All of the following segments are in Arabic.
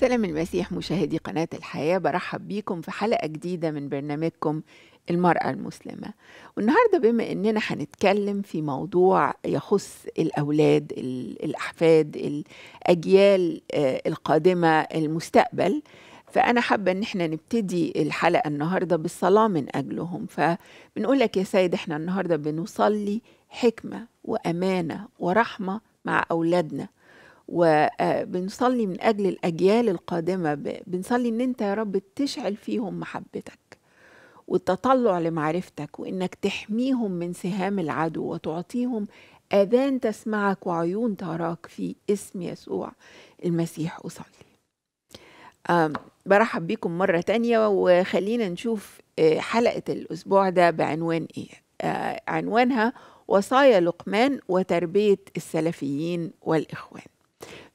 سلام المسيح مشاهدي قناة الحياة برحب بيكم في حلقة جديدة من برنامجكم المرأة المسلمة والنهاردة بما أننا هنتكلم في موضوع يخص الأولاد الأحفاد الأجيال آه، القادمة المستقبل فأنا حابة إن إحنا نبتدي الحلقة النهاردة بالصلاة من أجلهم فبنقول لك يا سيد إحنا النهاردة بنصلي حكمة وأمانة ورحمة مع أولادنا وبنصلي آه، من أجل الأجيال القادمة بنصلي إن أنت يا رب تشعل فيهم محبتك والتطلع لمعرفتك وإنك تحميهم من سهام العدو وتعطيهم آذان تسمعك وعيون تراك في اسم يسوع المسيح أصلي برحب بكم مرة تانية وخلينا نشوف آه، حلقة الأسبوع ده بعنوان إيه آه، عنوانها وصايا لقمان وتربية السلفيين والإخوان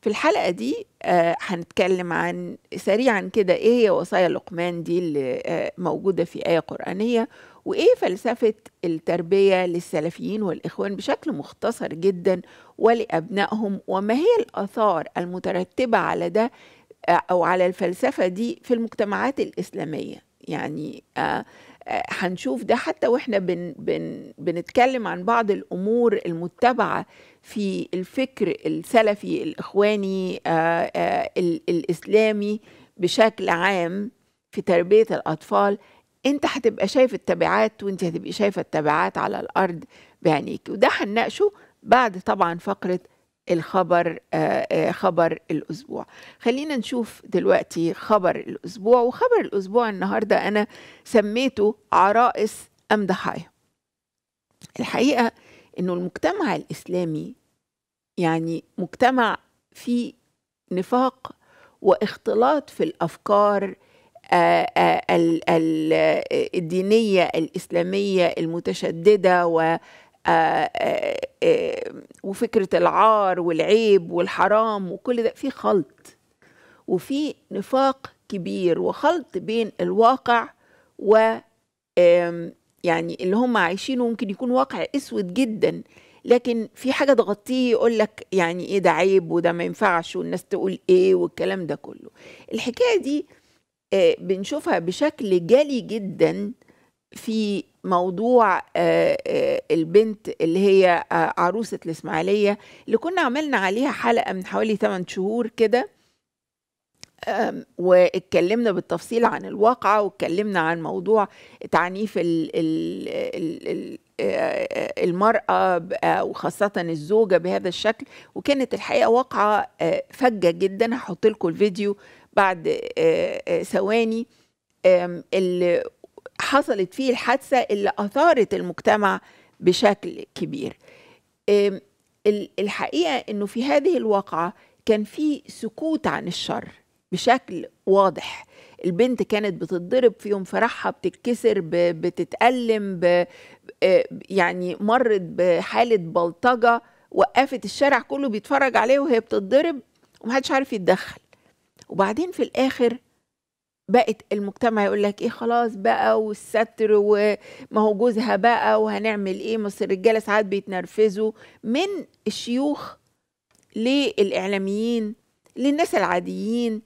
في الحلقة دي آه، هنتكلم عن سريعا كده ايه هي وصايا لقمان دي اللي آه، موجودة في آية قرآنية وايه فلسفة التربية للسلفيين والإخوان بشكل مختصر جدا ولأبنائهم وما هي الآثار المترتبة على ده آه، أو على الفلسفة دي في المجتمعات الإسلامية يعني آه هنشوف ده حتى واحنا بن بن بنتكلم عن بعض الامور المتبعه في الفكر السلفي الاخواني آه، آه، الاسلامي بشكل عام في تربيه الاطفال انت هتبقى شايف التبعات وانت هتبقي شايفه التبعات على الارض بعينيكي وده هنناقشه بعد طبعا فقره الخبر آه، آه، خبر الأسبوع خلينا نشوف دلوقتي خبر الأسبوع وخبر الأسبوع النهاردة أنا سميته عرائس أم ضحايا الحقيقة أنه المجتمع الإسلامي يعني مجتمع في نفاق واختلاط في الأفكار آه، الدينية الإسلامية المتشددة و آه، آه، آه، وفكرة العار والعيب والحرام وكل ده في خلط وفي نفاق كبير وخلط بين الواقع و يعني اللي هم عايشينه ممكن يكون واقع اسود جدا لكن في حاجه تغطيه يقول لك يعني ايه ده عيب وده ما ينفعش والناس تقول ايه والكلام ده كله الحكايه دي بنشوفها بشكل جلي جدا في موضوع آه، آه، البنت اللي هي آه، عروسة الإسماعيلية اللي كنا عملنا عليها حلقة من حوالي 8 شهور كده واتكلمنا بالتفصيل عن الواقعة واتكلمنا عن موضوع تعنيف المرأة وخاصة الزوجة بهذا الشكل وكانت الحقيقة واقعة فجة جدا هحط لكم الفيديو بعد ثواني اللي حصلت فيه الحادثة اللي أثارت المجتمع بشكل كبير الحقيقة أنه في هذه الواقعة كان في سكوت عن الشر بشكل واضح البنت كانت بتتضرب في يوم فرحها بتتكسر بتتألم ب يعني مرت بحالة بلطجة وقفت الشارع كله بيتفرج عليها وهي بتتضرب ومحدش عارف يتدخل وبعدين في الآخر بقت المجتمع يقول لك ايه خلاص بقى والستر وما هو جوزها بقى وهنعمل ايه مصر الرجاله ساعات بيتنرفزوا من الشيوخ للاعلاميين للناس العاديين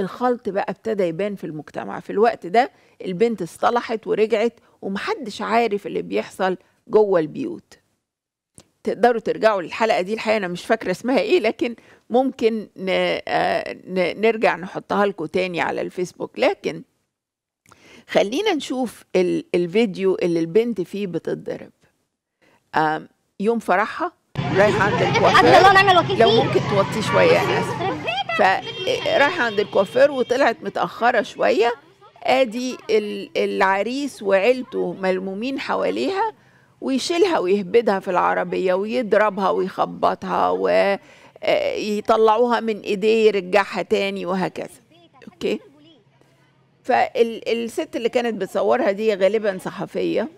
الخلط بقى ابتدى يبان في المجتمع في الوقت ده البنت اصطلحت ورجعت ومحدش عارف اللي بيحصل جوه البيوت تقدروا ترجعوا للحلقه دي الحقيقه انا مش فاكره اسمها ايه لكن ممكن آه، نرجع نحطها لكم تاني على الفيسبوك لكن خلينا نشوف الفيديو اللي البنت فيه بتتضرب يوم فرحها رايحه عند الكوافير لو ممكن توطي شويه يا اسف فرايحه عند الكوافير وطلعت متاخره شويه ادي العريس وعيلته ملمومين حواليها ويشيلها ويهبدها في العربيه ويضربها ويخبطها و آه، يطلعوها من ايديه يرجعها تاني وهكذا اوكي فالست اللي كانت بتصورها دي غالبا صحفيه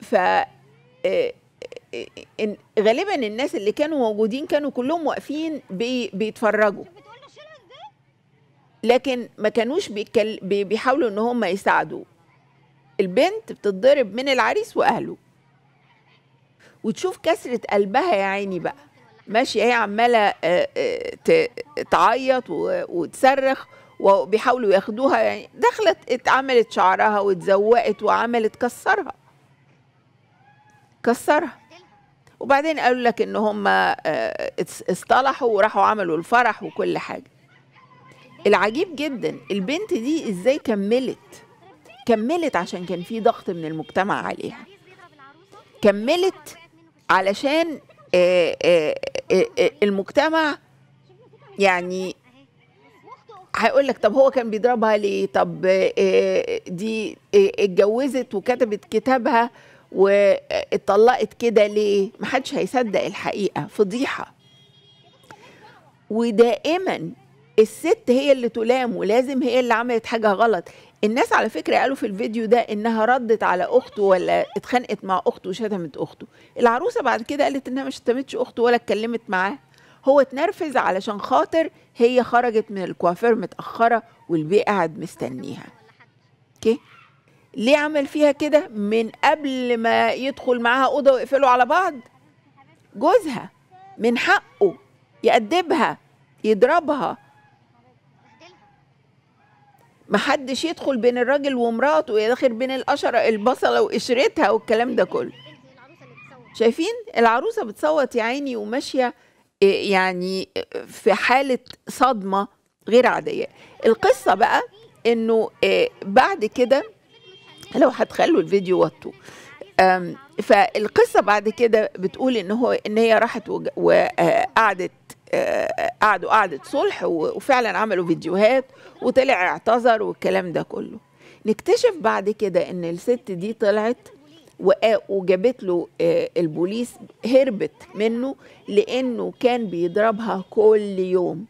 ف آه، آه، غالبا الناس اللي كانوا موجودين كانوا كلهم واقفين بي بيتفرجوا لكن ما كانوش بيحاولوا ان هم يساعدوا البنت بتتضرب من العريس واهله وتشوف كسرة قلبها يا عيني بقى ماشية هي عمالة آه، آه، تعيط وتصرخ وبيحاولوا ياخدوها يعني دخلت اتعملت شعرها واتزوقت وعملت كسرها كسرها وبعدين قالوا لك ان هم آه، اصطلحوا وراحوا عملوا الفرح وكل حاجه العجيب جدا البنت دي ازاي كملت كملت عشان كان في ضغط من المجتمع عليها كملت علشان آه، آه، آه، المجتمع يعني هيقول لك طب هو كان بيضربها ليه طب دي اتجوزت وكتبت كتابها واتطلقت كده ليه محدش هيصدق الحقيقة فضيحة ودائما الست هي اللي تلام ولازم هي اللي عملت حاجة غلط الناس على فكرة قالوا في الفيديو ده إنها ردت على أخته ولا اتخانقت مع أخته وشتمت أخته العروسة بعد كده قالت إنها ما شتمتش أخته ولا اتكلمت معاه هو اتنرفز علشان خاطر هي خرجت من الكوافير متأخرة والبي قاعد مستنيها اوكي ليه عمل فيها كده من قبل ما يدخل معاها أوضة ويقفلوا على بعض جوزها من حقه يأدبها يضربها ما حدش يدخل بين الراجل ومراته يدخل بين القشرة البصلة وقشرتها والكلام ده كله شايفين العروسة بتصوت يا عيني وماشية آه، يعني آه، في حالة صدمة غير عادية القصة بقى انه آه، بعد كده لو هتخلوا الفيديو وطوا فالقصة بعد كده بتقول ان هو ان هي راحت وقعدت قعدوا قعدة صلح وفعلا عملوا فيديوهات وطلع اعتذر والكلام ده كله نكتشف بعد كده ان الست دي طلعت وجابت له آه، البوليس هربت منه لانه كان بيضربها كل يوم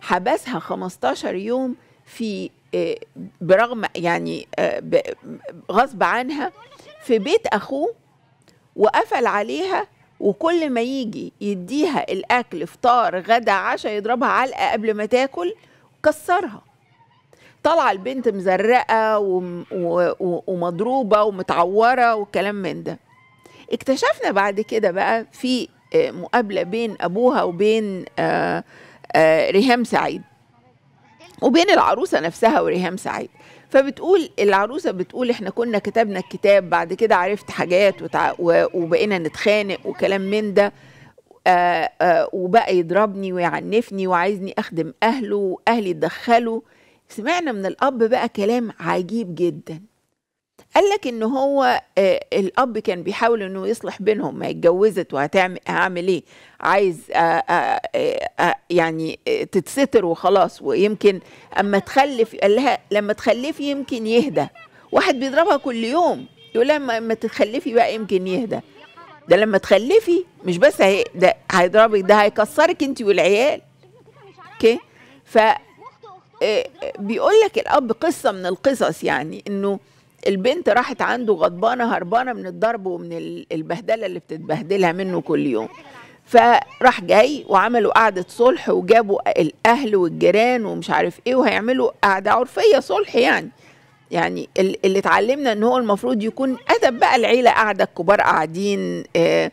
حبسها 15 يوم في آه، برغم يعني آه، غصب عنها في بيت اخوه وقفل عليها وكل ما يجي يديها الاكل فطار غدا عشاء يضربها علقه قبل ما تاكل كسرها طالعه البنت مزرقه ومضروبه ومتعوره والكلام من ده اكتشفنا بعد كده بقى في آه، مقابله بين ابوها وبين آه، آه، ريهام سعيد وبين العروسه نفسها وريهام سعيد فبتقول العروسه بتقول احنا كنا كتبنا الكتاب بعد كده عرفت حاجات وتع... و... وبقينا نتخانق وكلام من ده آآ آه، آآ آه، وبقى يضربني ويعنفني وعايزني اخدم اهله واهلي يتدخلوا سمعنا من الاب بقى كلام عجيب جدا قال لك ان هو آه، الاب كان بيحاول انه يصلح بينهم ما اتجوزت وهتعمل هعمل ايه عايز آه، آه، يعني تتستر وخلاص ويمكن اما تخلف قال لها لما تخلفي يمكن يهدى واحد بيضربها كل يوم يقول لها لما تخلفي بقى يمكن يهدى ده لما تخلفي مش بس هي ده هيضربك ده هيكسرك انت والعيال اوكي ف بيقول لك الاب قصه من القصص يعني انه البنت راحت عنده غضبانه هربانه من الضرب ومن البهدله اللي بتتبهدلها منه كل يوم فراح جاي وعملوا قعدة صلح وجابوا الأهل والجيران ومش عارف إيه وهيعملوا قعدة عرفية صلح يعني يعني اللي اتعلمنا إن هو المفروض يكون أدب بقى العيلة قاعدة الكبار قاعدين آه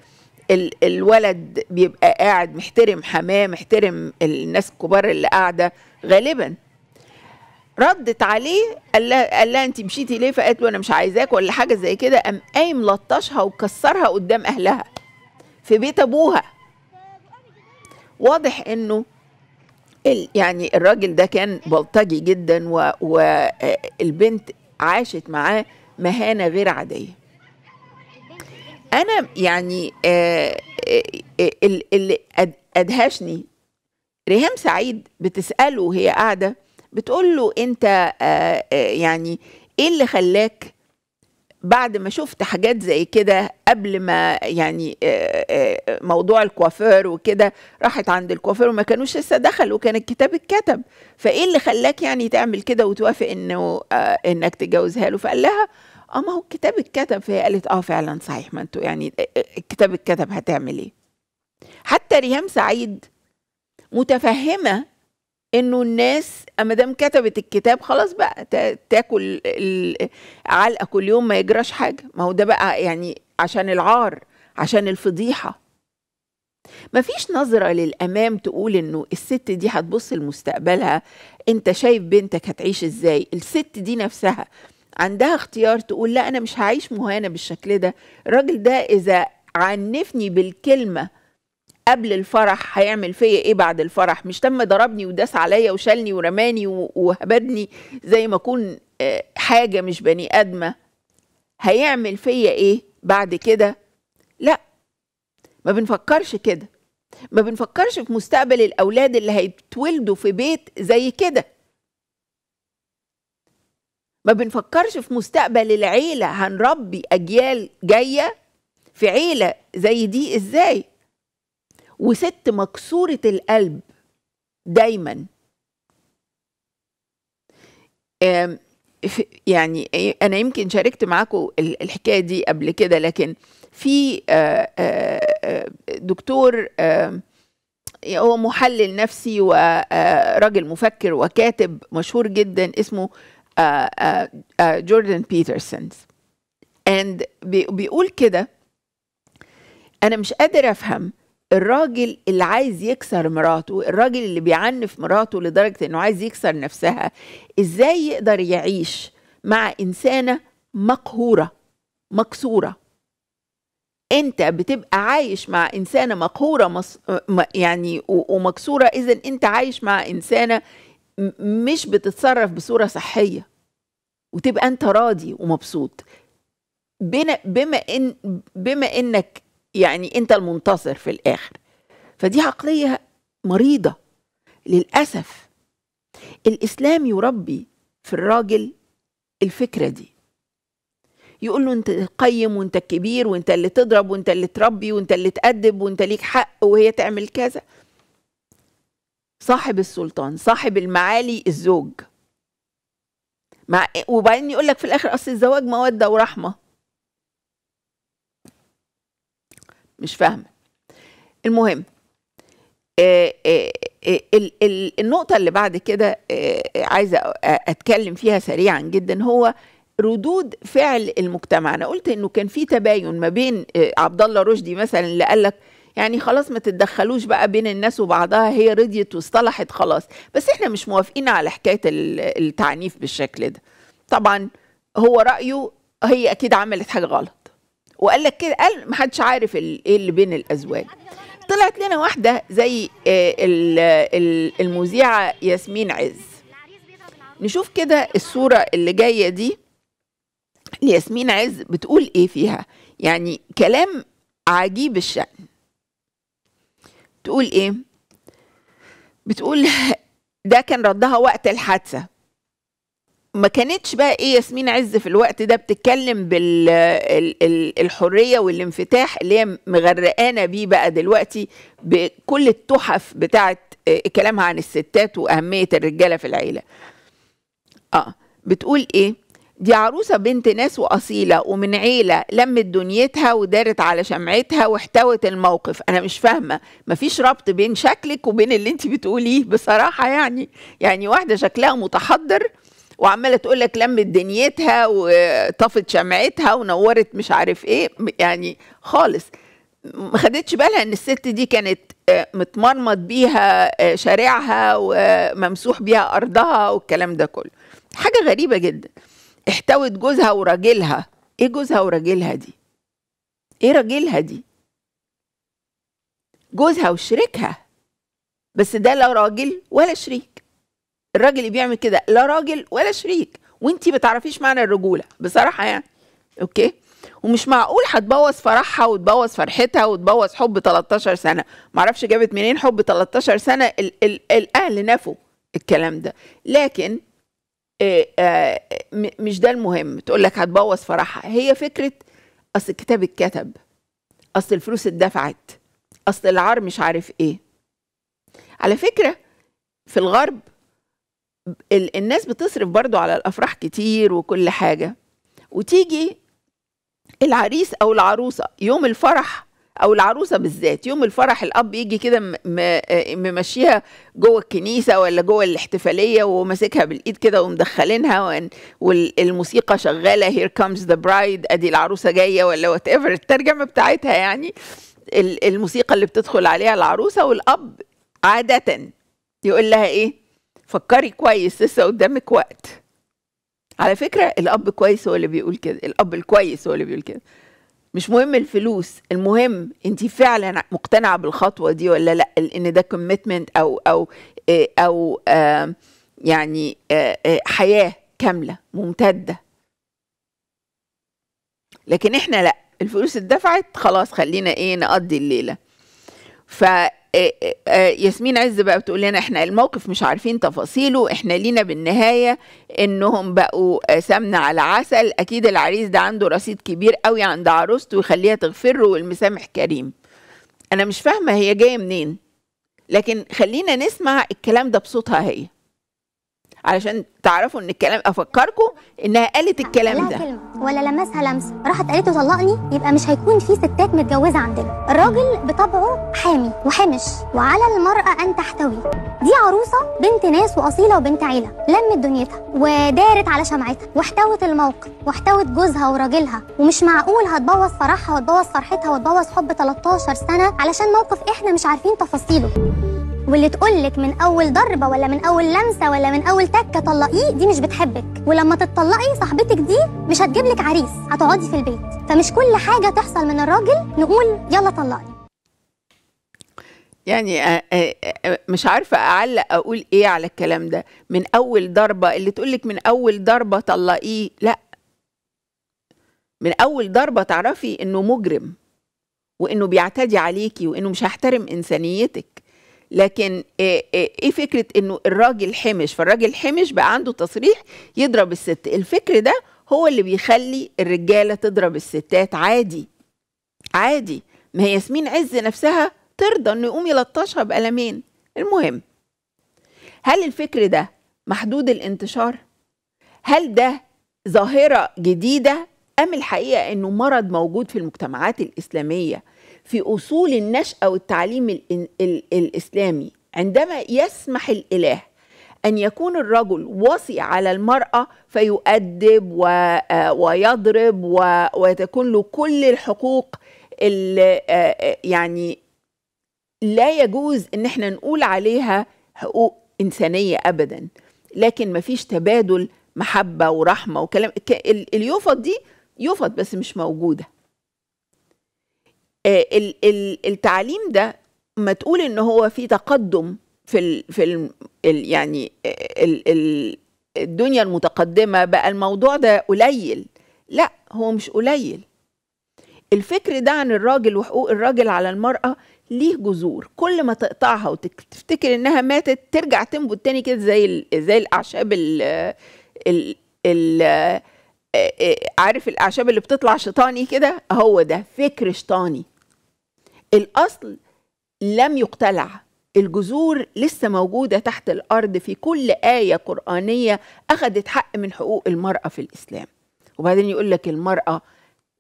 الولد بيبقى قاعد محترم حماه محترم الناس الكبار اللي قاعدة غالبا ردت عليه قال لها, قال لها انت مشيتي ليه فقالت له انا مش عايزاك ولا حاجه زي كده قام قايم لطشها وكسرها قدام اهلها في بيت ابوها واضح انه يعني الراجل ده كان بلطجي جدا والبنت عاشت معاه مهانه غير عاديه انا يعني آه، آه، اللي ادهشني ريهام سعيد بتساله وهي قاعده بتقول له انت آه، آه، يعني ايه اللي خلاك بعد ما شفت حاجات زي كده قبل ما يعني آه، موضوع الكوافير وكده راحت عند الكوافير وما كانوش لسه دخلوا وكان الكتاب اتكتب فايه اللي خلاك يعني تعمل كده وتوافق انه انك تتجوزها له فقال لها اه ما هو الكتاب اتكتب فهي قالت اه فعلا صحيح ما انتوا يعني الكتاب اتكتب هتعمل ايه حتى ريهام سعيد متفهمه انه الناس اما دام كتبت الكتاب خلاص بقى تاكل علقه كل يوم ما يجراش حاجه ما هو ده بقى يعني عشان العار عشان الفضيحه مفيش نظرة للأمام تقول إنه الست دي هتبص لمستقبلها أنت شايف بنتك هتعيش إزاي الست دي نفسها عندها اختيار تقول لا أنا مش هعيش مهانة بالشكل ده الراجل ده إذا عنفني بالكلمة قبل الفرح هيعمل فيا ايه بعد الفرح مش تم ضربني وداس عليا وشالني ورماني وهبدني زي ما اكون آه، حاجه مش بني ادمه هيعمل فيا ايه بعد كده لا ما بنفكرش كده ما بنفكرش في مستقبل الاولاد اللي هيتولدوا في بيت زي كده ما بنفكرش في مستقبل العيله هنربي اجيال جايه في عيله زي دي ازاي وست مكسورة القلب دايما يعني إيه، أنا يمكن شاركت معاكم الحكاية دي قبل كده لكن في دكتور هو محلل نفسي وراجل مفكر وكاتب مشهور جدا اسمه جوردن بيترسون اند بيقول كده انا مش قادر افهم الراجل اللي عايز يكسر مراته الراجل اللي بيعنف مراته لدرجة انه عايز يكسر نفسها ازاي يقدر يعيش مع انسانة مقهورة مكسورة انت بتبقى عايش مع انسانة مقهورة مص... يعني ومكسورة اذا انت عايش مع انسانة مش بتتصرف بصورة صحية وتبقى انت راضي ومبسوط بما ان بما انك يعني انت المنتصر في الاخر فدي عقليه مريضه للاسف الاسلام يربي في الراجل الفكره دي يقول له انت القيم وانت الكبير وانت اللي تضرب وانت اللي تربي وانت اللي تأدب وانت ليك حق وهي تعمل كذا صاحب السلطان صاحب المعالي الزوج مع وبعدين يقول لك في الاخر اصل الزواج موده ورحمه مش فاهمه المهم آه،, آه آه ال ال النقطه اللي بعد كده آه، آه، عايزه اتكلم فيها سريعا جدا هو ردود فعل المجتمع انا قلت انه كان في تباين ما بين عبد الله رشدي مثلا اللي قال لك يعني خلاص ما تتدخلوش بقى بين الناس وبعضها هي رضيت واصطلحت خلاص بس احنا مش موافقين على حكايه التعنيف بالشكل ده طبعا هو رايه هي اكيد عملت حاجه غلط وقال لك كده قال ما حدش عارف ايه اللي بين الازواج طلعت لنا واحده زي آه، المذيعه ياسمين عز نشوف كده الصوره اللي جايه دي ياسمين عز بتقول ايه فيها يعني كلام عجيب الشأن تقول ايه بتقول ده كان ردها وقت الحادثه ما كانتش بقى ايه ياسمين عز في الوقت ده بتتكلم بالحريه والانفتاح اللي هي مغرقانه بيه بقى دلوقتي بكل التحف بتاعه آه، كلامها عن الستات واهميه الرجاله في العيله. اه بتقول ايه؟ دي عروسة بنت ناس وأصيلة ومن عيلة لمت دنيتها ودارت على شمعتها واحتوت الموقف أنا مش فاهمة مفيش ربط بين شكلك وبين اللي انت بتقوليه بصراحة يعني يعني واحدة شكلها متحضر وعماله تقول لك لمت دنيتها وطفت شمعتها ونورت مش عارف ايه يعني خالص ما خدتش بالها ان الست دي كانت آه، متمرمط بيها آه، شارعها وممسوح بيها ارضها والكلام ده كله حاجه غريبه جدا احتوت جوزها وراجلها ايه جوزها وراجلها دي ايه راجلها دي جوزها وشريكها بس ده لا راجل ولا شريك الراجل اللي بيعمل كده لا راجل ولا شريك وانتي بتعرفيش معنى الرجوله بصراحه يعني اوكي ومش معقول هتبوظ فرحها وتبوظ فرحتها وتبوظ حب 13 سنه معرفش جابت منين حب 13 سنه ال ال الاهل نفوا الكلام ده لكن آه آآ آه، مش ده المهم تقول لك هتبوظ فرحها هي فكره اصل الكتاب اتكتب اصل الفلوس اتدفعت اصل العار مش عارف ايه على فكره في الغرب الناس بتصرف برضو على الافراح كتير وكل حاجه وتيجي العريس او العروسه يوم الفرح او العروسه بالذات يوم الفرح الاب يجي كده آه، ممشيها جوه الكنيسه ولا جوه الاحتفاليه وماسكها بالايد كده ومدخلينها والموسيقى شغاله هير كامز ذا برايد ادي العروسه جايه ولا وات ايفر الترجمه بتاعتها يعني الموسيقى اللي بتدخل عليها العروسه والاب عاده يقول لها ايه فكري كويس لسه قدامك وقت على فكرة الأب كويس هو اللي بيقول كده الأب الكويس هو اللي بيقول كده مش مهم الفلوس المهم انت فعلا مقتنعه بالخطوه دي ولا لا ان ده كوميتمنت او او او آه, آه، يعني آه،, آه حياه كامله ممتده لكن احنا لا الفلوس اتدفعت خلاص خلينا ايه نقضي الليله ف آه، آه، آه، ياسمين عز بقى بتقول لنا احنا الموقف مش عارفين تفاصيله احنا لينا بالنهايه انهم بقوا سمنه على عسل اكيد العريس ده عنده رصيد كبير قوي عند عروسته ويخليها تغفره والمسامح كريم انا مش فاهمه هي جايه منين لكن خلينا نسمع الكلام ده بصوتها هي علشان تعرفوا ان الكلام افكركم انها قالت الكلام ده كلمة ولا لمسها لمسه راحت قالت له طلقني يبقى مش هيكون في ستات متجوزه عندنا الراجل بطبعه حامي وحمش وعلى المراه ان تحتوي دي عروسه بنت ناس واصيله وبنت عيله لمت دنيتها ودارت على شمعتها واحتوت الموقف واحتوت جوزها وراجلها ومش معقول هتبوظ فرحها وتبوظ فرحتها وتبوظ حب 13 سنه علشان موقف احنا مش عارفين تفاصيله واللي تقول لك من اول ضربه ولا من اول لمسه ولا من اول تكه طلقيه دي مش بتحبك ولما تتطلقي صاحبتك دي مش هتجيب لك عريس هتقعدي في البيت فمش كل حاجه تحصل من الراجل نقول يلا طلقي يعني آه، آه، آه، مش عارفه اعلق اقول ايه على الكلام ده من اول ضربه اللي تقول لك من اول ضربه طلقيه لا من اول ضربه تعرفي انه مجرم وانه بيعتدي عليكي وانه مش هيحترم انسانيتك لكن إيه،, إيه،, ايه, فكره انه الراجل حمش فالراجل حمش بقى عنده تصريح يضرب الست الفكر ده هو اللي بيخلي الرجاله تضرب الستات عادي عادي ما هي ياسمين عز نفسها ترضى انه يقوم يلطشها بقلمين المهم هل الفكر ده محدود الانتشار هل ده ظاهره جديده ام الحقيقه انه مرض موجود في المجتمعات الاسلاميه في أصول النشأة والتعليم الإسلامي عندما يسمح الإله أن يكون الرجل وصي على المرأة فيؤدب و... آه، ويضرب و... وتكون له كل الحقوق اللي آه، يعني لا يجوز إن احنا نقول عليها حقوق إنسانية أبدا لكن مفيش تبادل محبة ورحمة وكلام اليوفط دي يوفط بس مش موجودة آه، التعليم ده ما تقول ان هو في تقدم في الـ في الـ يعني الـ آه، الـ الدنيا المتقدمه بقى الموضوع ده قليل لا هو مش قليل الفكر ده عن الراجل وحقوق الراجل على المراه ليه جذور كل ما تقطعها وتفتكر انها ماتت ترجع تنبت تاني كده زي زي الاعشاب ال ال ال آه، عارف الاعشاب اللي بتطلع شيطاني كده هو ده فكر شيطاني الأصل لم يقتلع الجذور لسه موجودة تحت الأرض في كل آية قرآنية أخذت حق من حقوق المرأة في الإسلام وبعدين يقول لك المرأة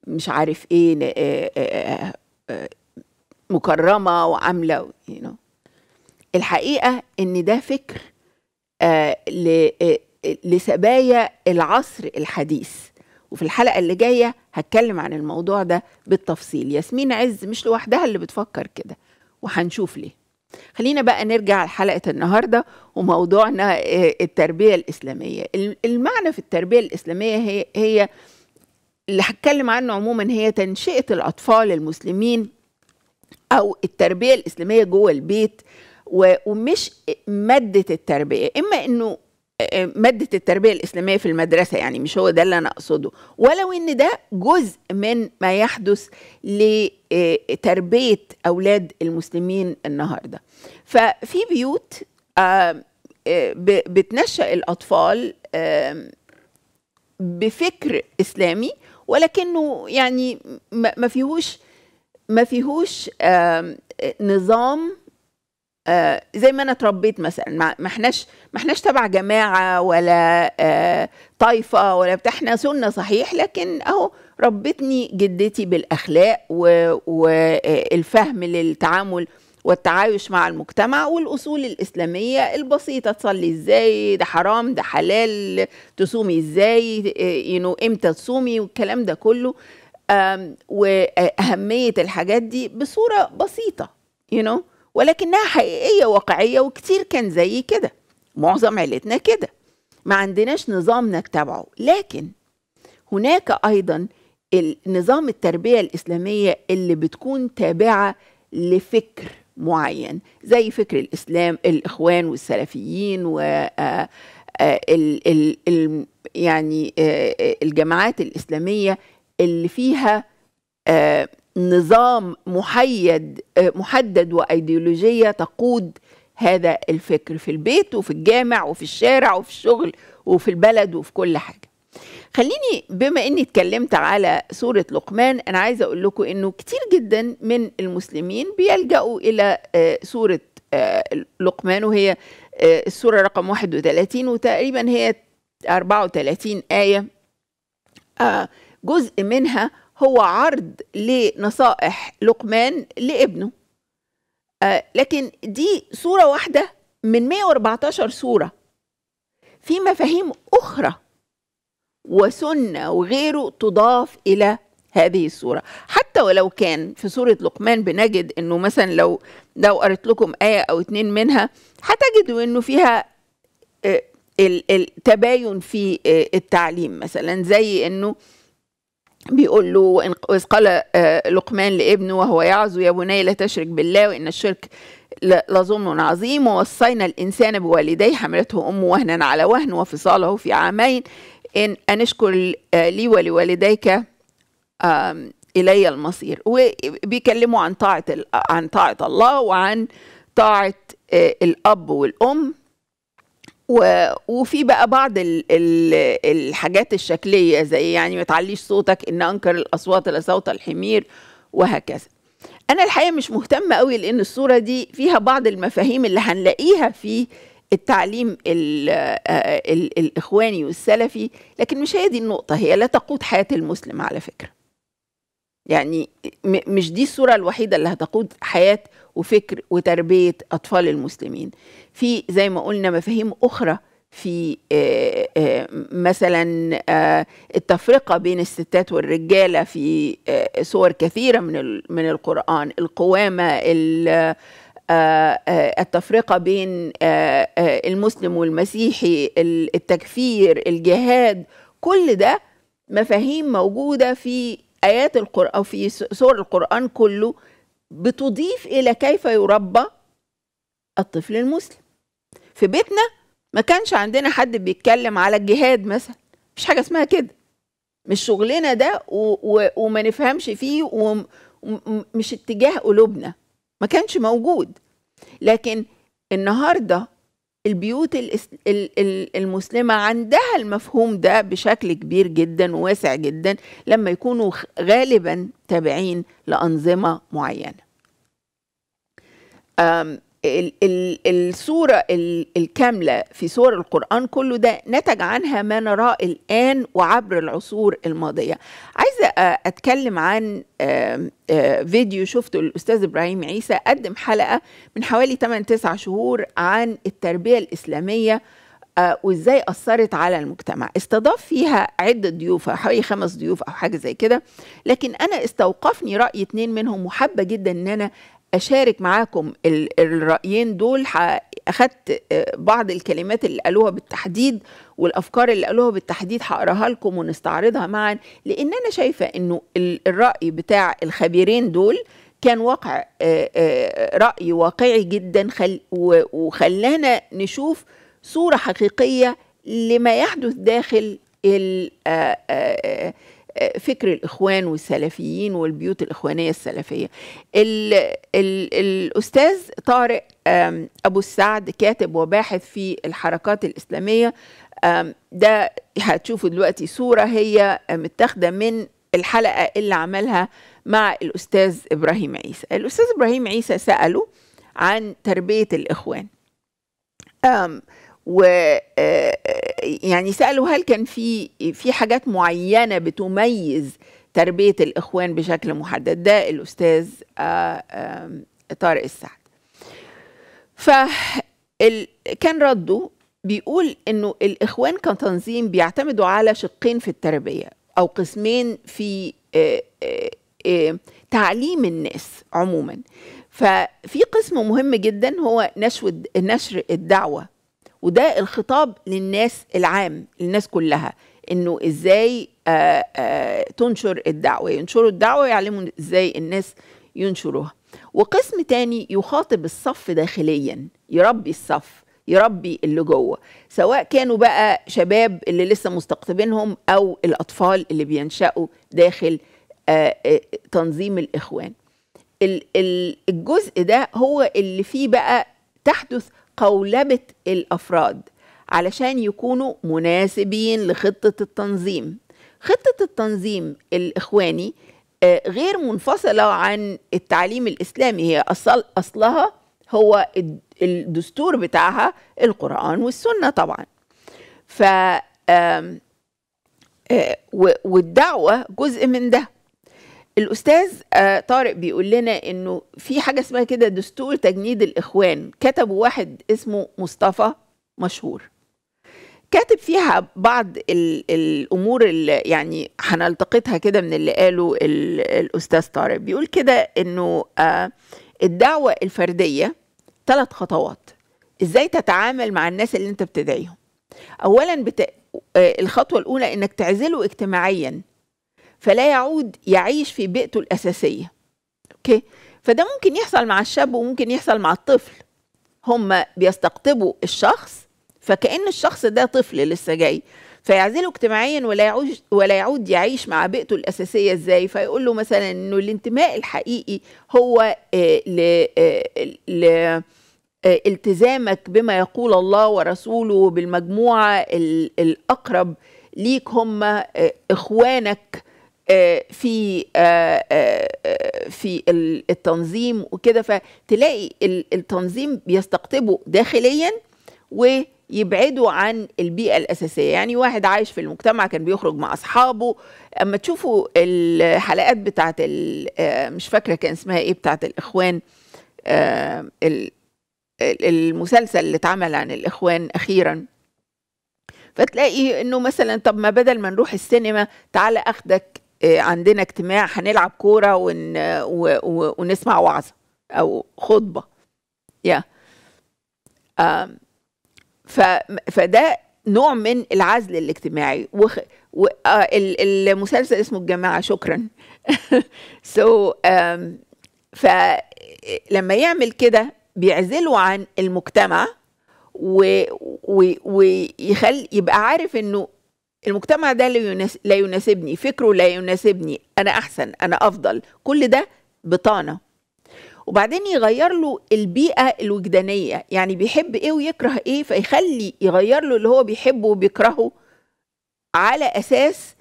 مش عارف إيه آه، آه، آه، مكرمة وعاملة you know. الحقيقة إن ده فكر لسبايا العصر الحديث وفي الحلقة اللي جاية هتكلم عن الموضوع ده بالتفصيل ياسمين عز مش لوحدها اللي بتفكر كده وهنشوف ليه خلينا بقى نرجع لحلقة النهاردة وموضوعنا آه، التربية الإسلامية المعنى في التربية الإسلامية هي, هي اللي هتكلم عنه عموما هي تنشئة الأطفال المسلمين أو التربية الإسلامية جوه البيت ومش مادة التربية إما أنه آه، آه، ماده التربيه الاسلاميه في المدرسه يعني مش هو ده اللي انا اقصده ولو ان ده جزء من ما يحدث لتربيه اولاد المسلمين النهارده ففي بيوت آه، بتنشأ الاطفال بفكر اسلامي ولكنه يعني ما فيهوش ما فيهوش نظام آه زي ما انا اتربيت مثلا ما احناش ما احناش تبع جماعه ولا آه طايفه ولا بتاع احنا سنه صحيح لكن اهو ربتني جدتي بالاخلاق والفهم آه، للتعامل والتعايش مع المجتمع والاصول الاسلاميه البسيطه تصلي ازاي ده حرام ده حلال تصومي ازاي ينو آه، امتى تصومي والكلام ده كله واهميه الحاجات دي بصوره بسيطه يو you know ولكنها حقيقية واقعية وكتير كان زي كده معظم عيلتنا كده ما عندناش نظام نتبعه لكن هناك أيضا نظام التربية الإسلامية اللي بتكون تابعة لفكر معين زي فكر الإسلام الإخوان والسلفيين و آه، آه، ال ال ال يعني آه، الجماعات الإسلامية اللي فيها نظام محيد آه، محدد وايديولوجيه تقود هذا الفكر في البيت وفي الجامع وفي الشارع وفي الشغل وفي البلد وفي كل حاجه خليني بما اني اتكلمت على سوره لقمان انا عايزه اقول لكم انه كتير جدا من المسلمين بيلجأوا الى آه، سوره آه، لقمان وهي السوره رقم 31 وتقريبا هي 34 ايه جزء منها هو عرض لنصائح لقمان لابنه آه لكن دي صورة واحدة من 114 صورة في مفاهيم أخرى وسنة وغيره تضاف إلى هذه الصورة حتى ولو كان في سورة لقمان بنجد أنه مثلا لو لو قرأت لكم آية أو اتنين منها هتجدوا أنه فيها آه، التباين في آه، التعليم مثلا زي أنه بيقول له وإن قال آه، لقمان لابنه وهو يعز يا بني لا تشرك بالله وإن الشرك لظلم عظيم ووصينا الإنسان بوالديه حملته أمه وهنا على وهن وفصاله في عامين إن أنشكر آه، لي ولوالديك إلي المصير وبيكلموا عن طاعة عن طاعة الله وعن طاعة آه، الأب والأم وفي بقى بعض الـ الـ الحاجات الشكليه زي يعني ما تعليش صوتك ان انكر الاصوات لصوت الحمير وهكذا انا الحقيقه مش مهتمه قوي لان الصوره دي فيها بعض المفاهيم اللي هنلاقيها في التعليم الـ آه، الـ الاخواني والسلفي لكن مش هي دي النقطه هي لا تقود حياه المسلم على فكره يعني مش دي الصوره الوحيده اللي هتقود حياه وفكر وتربيه اطفال المسلمين في زي ما قلنا مفاهيم اخرى في آه، آه، مثلا آه، التفرقة بين الستات والرجالة في صور كثيرة من من القرآن القوامة التفرقة بين المسلم والمسيحي التكفير الجهاد كل ده مفاهيم موجودة في آيات القرآن أو في سور القرآن كله بتضيف إلى كيف يربى الطفل المسلم في بيتنا ما كانش عندنا حد بيتكلم على الجهاد مثلا مش حاجة اسمها كده مش شغلنا ده و... و... وما نفهمش فيه ومش اتجاه قلوبنا ما كانش موجود لكن النهارده البيوت المسلمة عندها المفهوم ده بشكل كبير جدا وواسع جدا لما يكونوا غالبا تابعين لأنظمة معينة الصورة الكاملة في سور القرآن كله ده نتج عنها ما نراه الآن وعبر العصور الماضية عايزة آه، أتكلم عن آه، فيديو شفته الأستاذ إبراهيم عيسى قدم حلقة من حوالي 8-9 شهور عن التربية الإسلامية آه، وازاي اثرت على المجتمع استضاف فيها عده ضيوف حوالي خمس ضيوف او حاجه زي كده لكن انا استوقفني راي اتنين منهم وحابه جدا ان انا اشارك معاكم الرايين دول اخذت آه، بعض الكلمات اللي قالوها بالتحديد والافكار اللي قالوها بالتحديد هقراها لكم ونستعرضها معا لان انا شايفه انه الراي بتاع الخبيرين دول كان واقع آه، آه، راي واقعي جدا وخلانا نشوف صوره حقيقيه لما يحدث داخل فكر الإخوان والسلفيين والبيوت الإخوانية السلفية ال ال الأستاذ طارق أبو السعد كاتب وباحث في الحركات الإسلامية ده هتشوفوا دلوقتي صورة هي متاخدة من الحلقة اللي عملها مع الأستاذ إبراهيم عيسى الأستاذ إبراهيم عيسى سأله عن تربية الإخوان و يعني سالوا هل كان في في حاجات معينه بتميز تربيه الاخوان بشكل محدد ده الاستاذ آه، طارق السعد ف كان رده بيقول انه الاخوان كتنظيم بيعتمدوا على شقين في التربيه او قسمين في آه، آه، تعليم الناس عموما ففي قسم مهم جدا هو نشر نشر الدعوه وده الخطاب للناس العام للناس كلها انه ازاي آآ آه، آآ آه، تنشر الدعوه ينشروا الدعوه ويعلموا ازاي الناس ينشروها وقسم تاني يخاطب الصف داخليا يربي الصف يربي اللي جوه سواء كانوا بقى شباب اللي لسه مستقطبينهم او الاطفال اللي بينشأوا داخل آه، تنظيم الاخوان الجزء ده هو اللي فيه بقى تحدث قولبة الأفراد علشان يكونوا مناسبين لخطة التنظيم خطة التنظيم الإخواني آه، غير منفصلة عن التعليم الإسلامي هي أصل أصلها هو الدستور بتاعها القرآن والسنة طبعا ف آه، والدعوة جزء من ده الاستاذ آه، طارق بيقول لنا انه في حاجه اسمها كده دستور تجنيد الاخوان كتبه واحد اسمه مصطفى مشهور كاتب فيها بعض الـ الامور اللي يعني هنلتقطها كده من اللي قاله الاستاذ طارق بيقول كده انه آه، الدعوه الفرديه ثلاث خطوات ازاي تتعامل مع الناس اللي انت بتدعيهم اولا بت... آه، الخطوه الاولى انك تعزله اجتماعيا فلا يعود يعيش في بيئته الأساسية أوكي فده ممكن يحصل مع الشاب وممكن يحصل مع الطفل هم بيستقطبوا الشخص فكأن الشخص ده طفل لسه جاي فيعزله اجتماعيا ولا يعود ولا يعود يعيش مع بيئته الاساسيه ازاي فيقول له مثلا انه الانتماء الحقيقي هو آه، ل آه، ل آه، التزامك بما يقول الله ورسوله وبالمجموعه الاقرب ليك هم اخوانك آه، في آه، آه، في التنظيم وكده فتلاقي التنظيم بيستقطبه داخليا ويبعدوا عن البيئة الأساسية يعني واحد عايش في المجتمع كان بيخرج مع أصحابه أما تشوفوا الحلقات بتاعت مش فاكرة كان اسمها إيه بتاعت الإخوان المسلسل اللي اتعمل عن الإخوان أخيراً فتلاقي انه مثلا طب ما بدل ما نروح السينما تعالى اخدك آه، عندنا اجتماع هنلعب كوره ون... و... و... ونسمع وعظه او خطبه يا yeah. ف... فده نوع من العزل الاجتماعي وخ... و... آه المسلسل اسمه الجماعه شكرا سو so, um, فلما يعمل كده بيعزله عن المجتمع و... و... ويخلي يبقى عارف انه المجتمع ده لا يناسبني فكره لا يناسبني انا احسن انا افضل كل ده بطانه وبعدين يغير له البيئه الوجدانيه يعني بيحب ايه ويكره ايه فيخلي يغير له اللي هو بيحبه وبيكرهه على اساس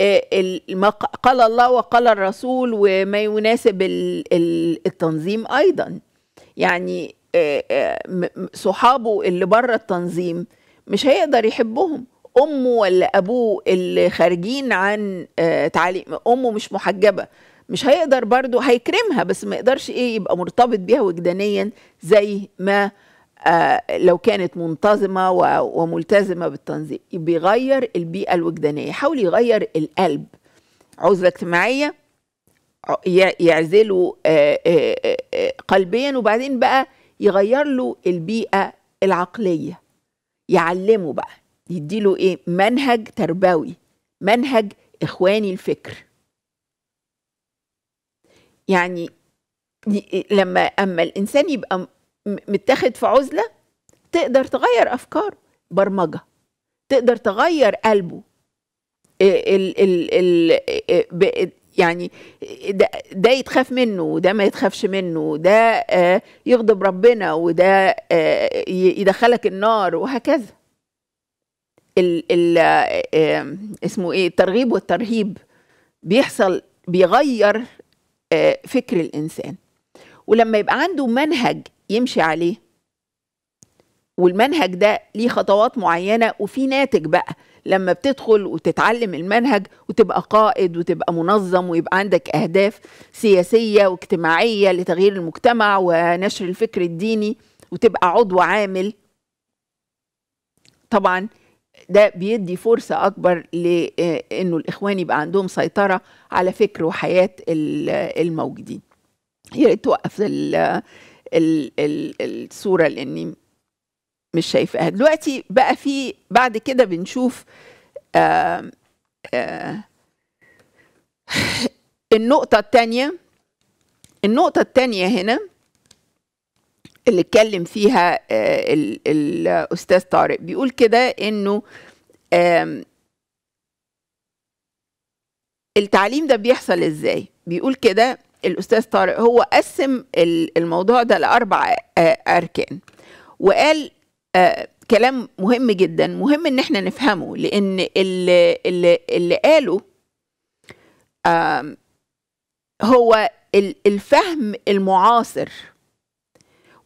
آه، ما قال الله وقال الرسول وما يناسب التنظيم ايضا يعني آه، آه، صحابه اللي بره التنظيم مش هيقدر يحبهم امه ولا ابوه اللي خارجين عن آه، تعليم امه مش محجبه مش هيقدر برضو هيكرمها بس ما يقدرش ايه يبقى مرتبط بيها وجدانيا زي ما آه، لو كانت منتظمة وملتزمة بالتنظيم بيغير البيئة الوجدانية يحاول يغير القلب عزلة اجتماعية يعزله آه، قلبيا وبعدين بقى يغير له البيئة العقلية يعلمه بقى يديله ايه منهج تربوي منهج اخواني الفكر يعني إيه، لما اما الانسان يبقى متاخد في عزله تقدر تغير افكاره برمجه تقدر تغير قلبه آه، ال ال ال آه، يعني ده, ده يتخاف منه وده ما يتخافش منه وده آه، يغضب ربنا وده يدخلك النار وهكذا ال ال آه، آه، اسمه ايه الترغيب والترهيب بيحصل بيغير آه، فكر الانسان ولما يبقى عنده منهج يمشي عليه والمنهج ده ليه خطوات معينه وفي ناتج بقى لما بتدخل وتتعلم المنهج وتبقى قائد وتبقى منظم ويبقى عندك اهداف سياسيه واجتماعيه لتغيير المجتمع ونشر الفكر الديني وتبقى عضو عامل طبعا ده بيدي فرصة أكبر لأنه آه، الإخوان يبقى عندهم سيطرة على فكر وحياة الموجودين هي ريت توقف الصورة لأني مش شايفاها دلوقتي بقى في بعد كده بنشوف آآ آآ آه، النقطة التانية النقطة التانية هنا اللي اتكلم فيها آه، الأستاذ طارق بيقول كده إنه التعليم ده بيحصل إزاي؟ بيقول كده الأستاذ طارق هو قسم الموضوع ده لأربع آه، أركان وقال آه، كلام مهم جدا مهم إن احنا نفهمه لأن اللي, اللي, اللي قاله هو الفهم المعاصر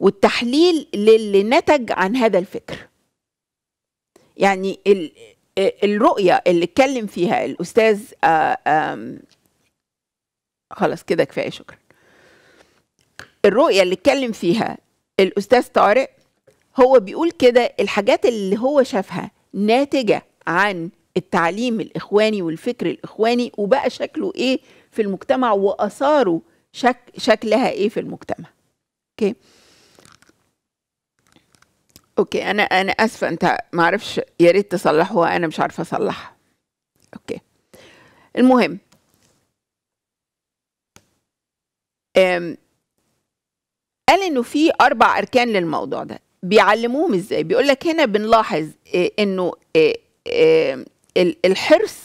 والتحليل للي نتج عن هذا الفكر يعني الرؤية اللي اتكلم فيها الأستاذ آه، خلاص كده كفاية شكرا الرؤية اللي اتكلم فيها الأستاذ طارق هو بيقول كده الحاجات اللي هو شافها ناتجة عن التعليم الإخواني والفكر الإخواني وبقى شكله إيه في المجتمع وأثاره شك شكلها إيه في المجتمع. أوكي okay. اوكي انا انا اسفه انت ما اعرفش يا ريت تصلحه انا مش عارفه اصلحها اوكي المهم أم قال انه في اربع اركان للموضوع ده بيعلموهم ازاي بيقول لك هنا بنلاحظ آه، انه آه، الحرص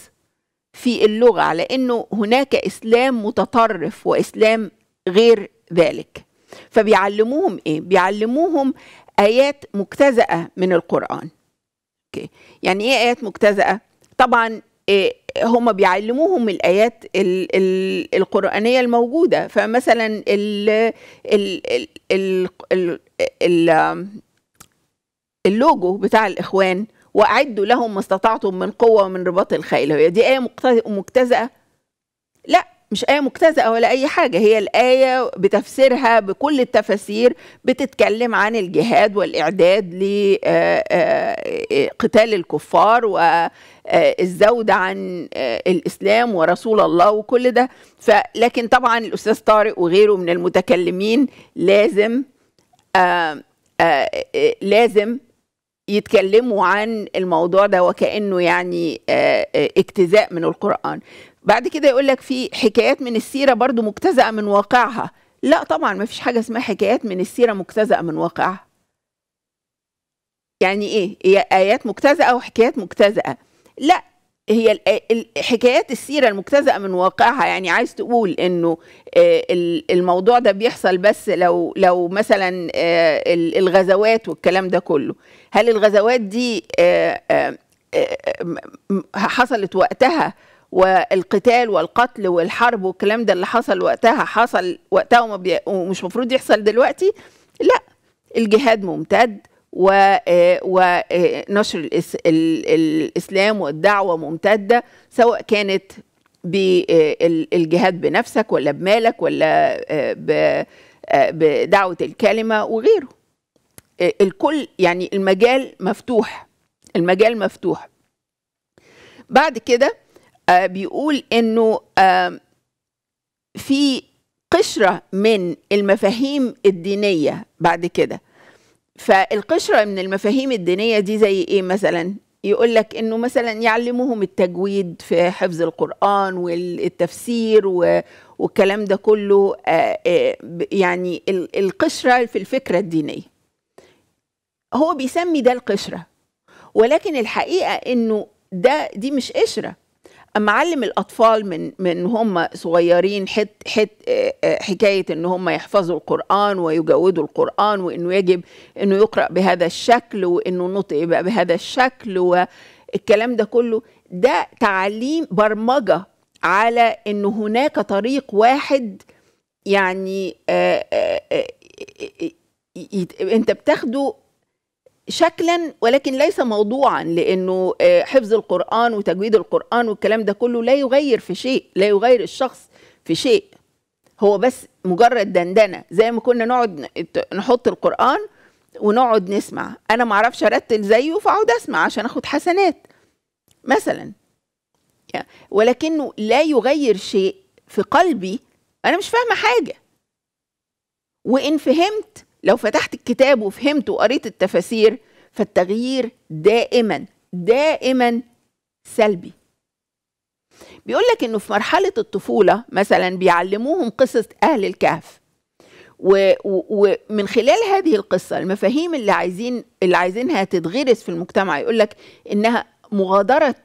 في اللغه على انه هناك اسلام متطرف واسلام غير ذلك فبيعلموهم ايه بيعلموهم آيات مجتزأة من القرآن أوكي. يعني إيه آيات مجتزأة؟ طبعا آه، هم بيعلموهم الآيات القرآنية الموجودة فمثلا اللوجو بتاع الإخوان وأعدوا لهم ما استطعتم من قوة ومن رباط الخيل دي آية مجتزأة؟ لأ مش آية مجتزأة ولا أي حاجة هي الآية بتفسيرها بكل التفاسير بتتكلم عن الجهاد والإعداد لقتال آه، آه، آه، الكفار والزود عن الإسلام ورسول الله وكل ده لكن طبعا الأستاذ طارق وغيره من المتكلمين لازم لازم يتكلموا عن الموضوع ده وكأنه يعني اجتزاء من القرآن بعد كده يقول لك في حكايات من السيره برضو مجتزاه من واقعها لا طبعا ما فيش حاجه اسمها حكايات من السيره مجتزاه من واقعها يعني ايه هي ايات مجتزاه وحكايات مجتزاه لا هي حكايات السيرة المجتزأة من واقعها يعني عايز تقول انه الموضوع ده بيحصل بس لو لو مثلا الغزوات والكلام ده كله هل الغزوات دي حصلت وقتها والقتال والقتل والحرب والكلام ده اللي حصل وقتها حصل وقتها ومش مفروض يحصل دلوقتي لا الجهاد ممتد ونشر الاسلام والدعوه ممتده سواء كانت بالجهاد بنفسك ولا بمالك ولا بدعوه الكلمه وغيره الكل يعني المجال مفتوح المجال مفتوح بعد كده آه، بيقول انه آه، في قشرة من المفاهيم الدينية بعد كده فالقشرة من المفاهيم الدينية دي زي ايه مثلا يقول لك انه مثلا يعلموهم التجويد في حفظ القرآن والتفسير والكلام ده كله آه، يعني القشرة في الفكرة الدينية هو بيسمي ده القشرة ولكن الحقيقة انه ده دي مش قشرة اما علم الاطفال من من هم صغيرين حت حت حكايه ان هم يحفظوا القران ويجودوا القران وانه يجب انه يقرا بهذا الشكل وانه النطق يبقى بهذا الشكل والكلام ده كله ده تعليم برمجه على ان هناك طريق واحد يعني آآ آآ انت بتاخده شكلا ولكن ليس موضوعا لانه آه، حفظ القران وتجويد القران والكلام ده كله لا يغير في شيء لا يغير الشخص في شيء هو بس مجرد دندنه زي ما كنا نقعد نحط القران ونقعد نسمع انا ما اعرفش ارتل زيه فاقعد اسمع عشان اخد حسنات مثلا ولكنه لا يغير شيء في قلبي انا مش فاهمه حاجه وان فهمت لو فتحت الكتاب وفهمت وقريت التفاسير فالتغيير دائما دائما سلبي بيقول لك انه في مرحله الطفوله مثلا بيعلموهم قصص اهل الكهف ومن خلال هذه القصه المفاهيم اللي عايزين اللي عايزينها تتغرس في المجتمع يقول لك انها مغادره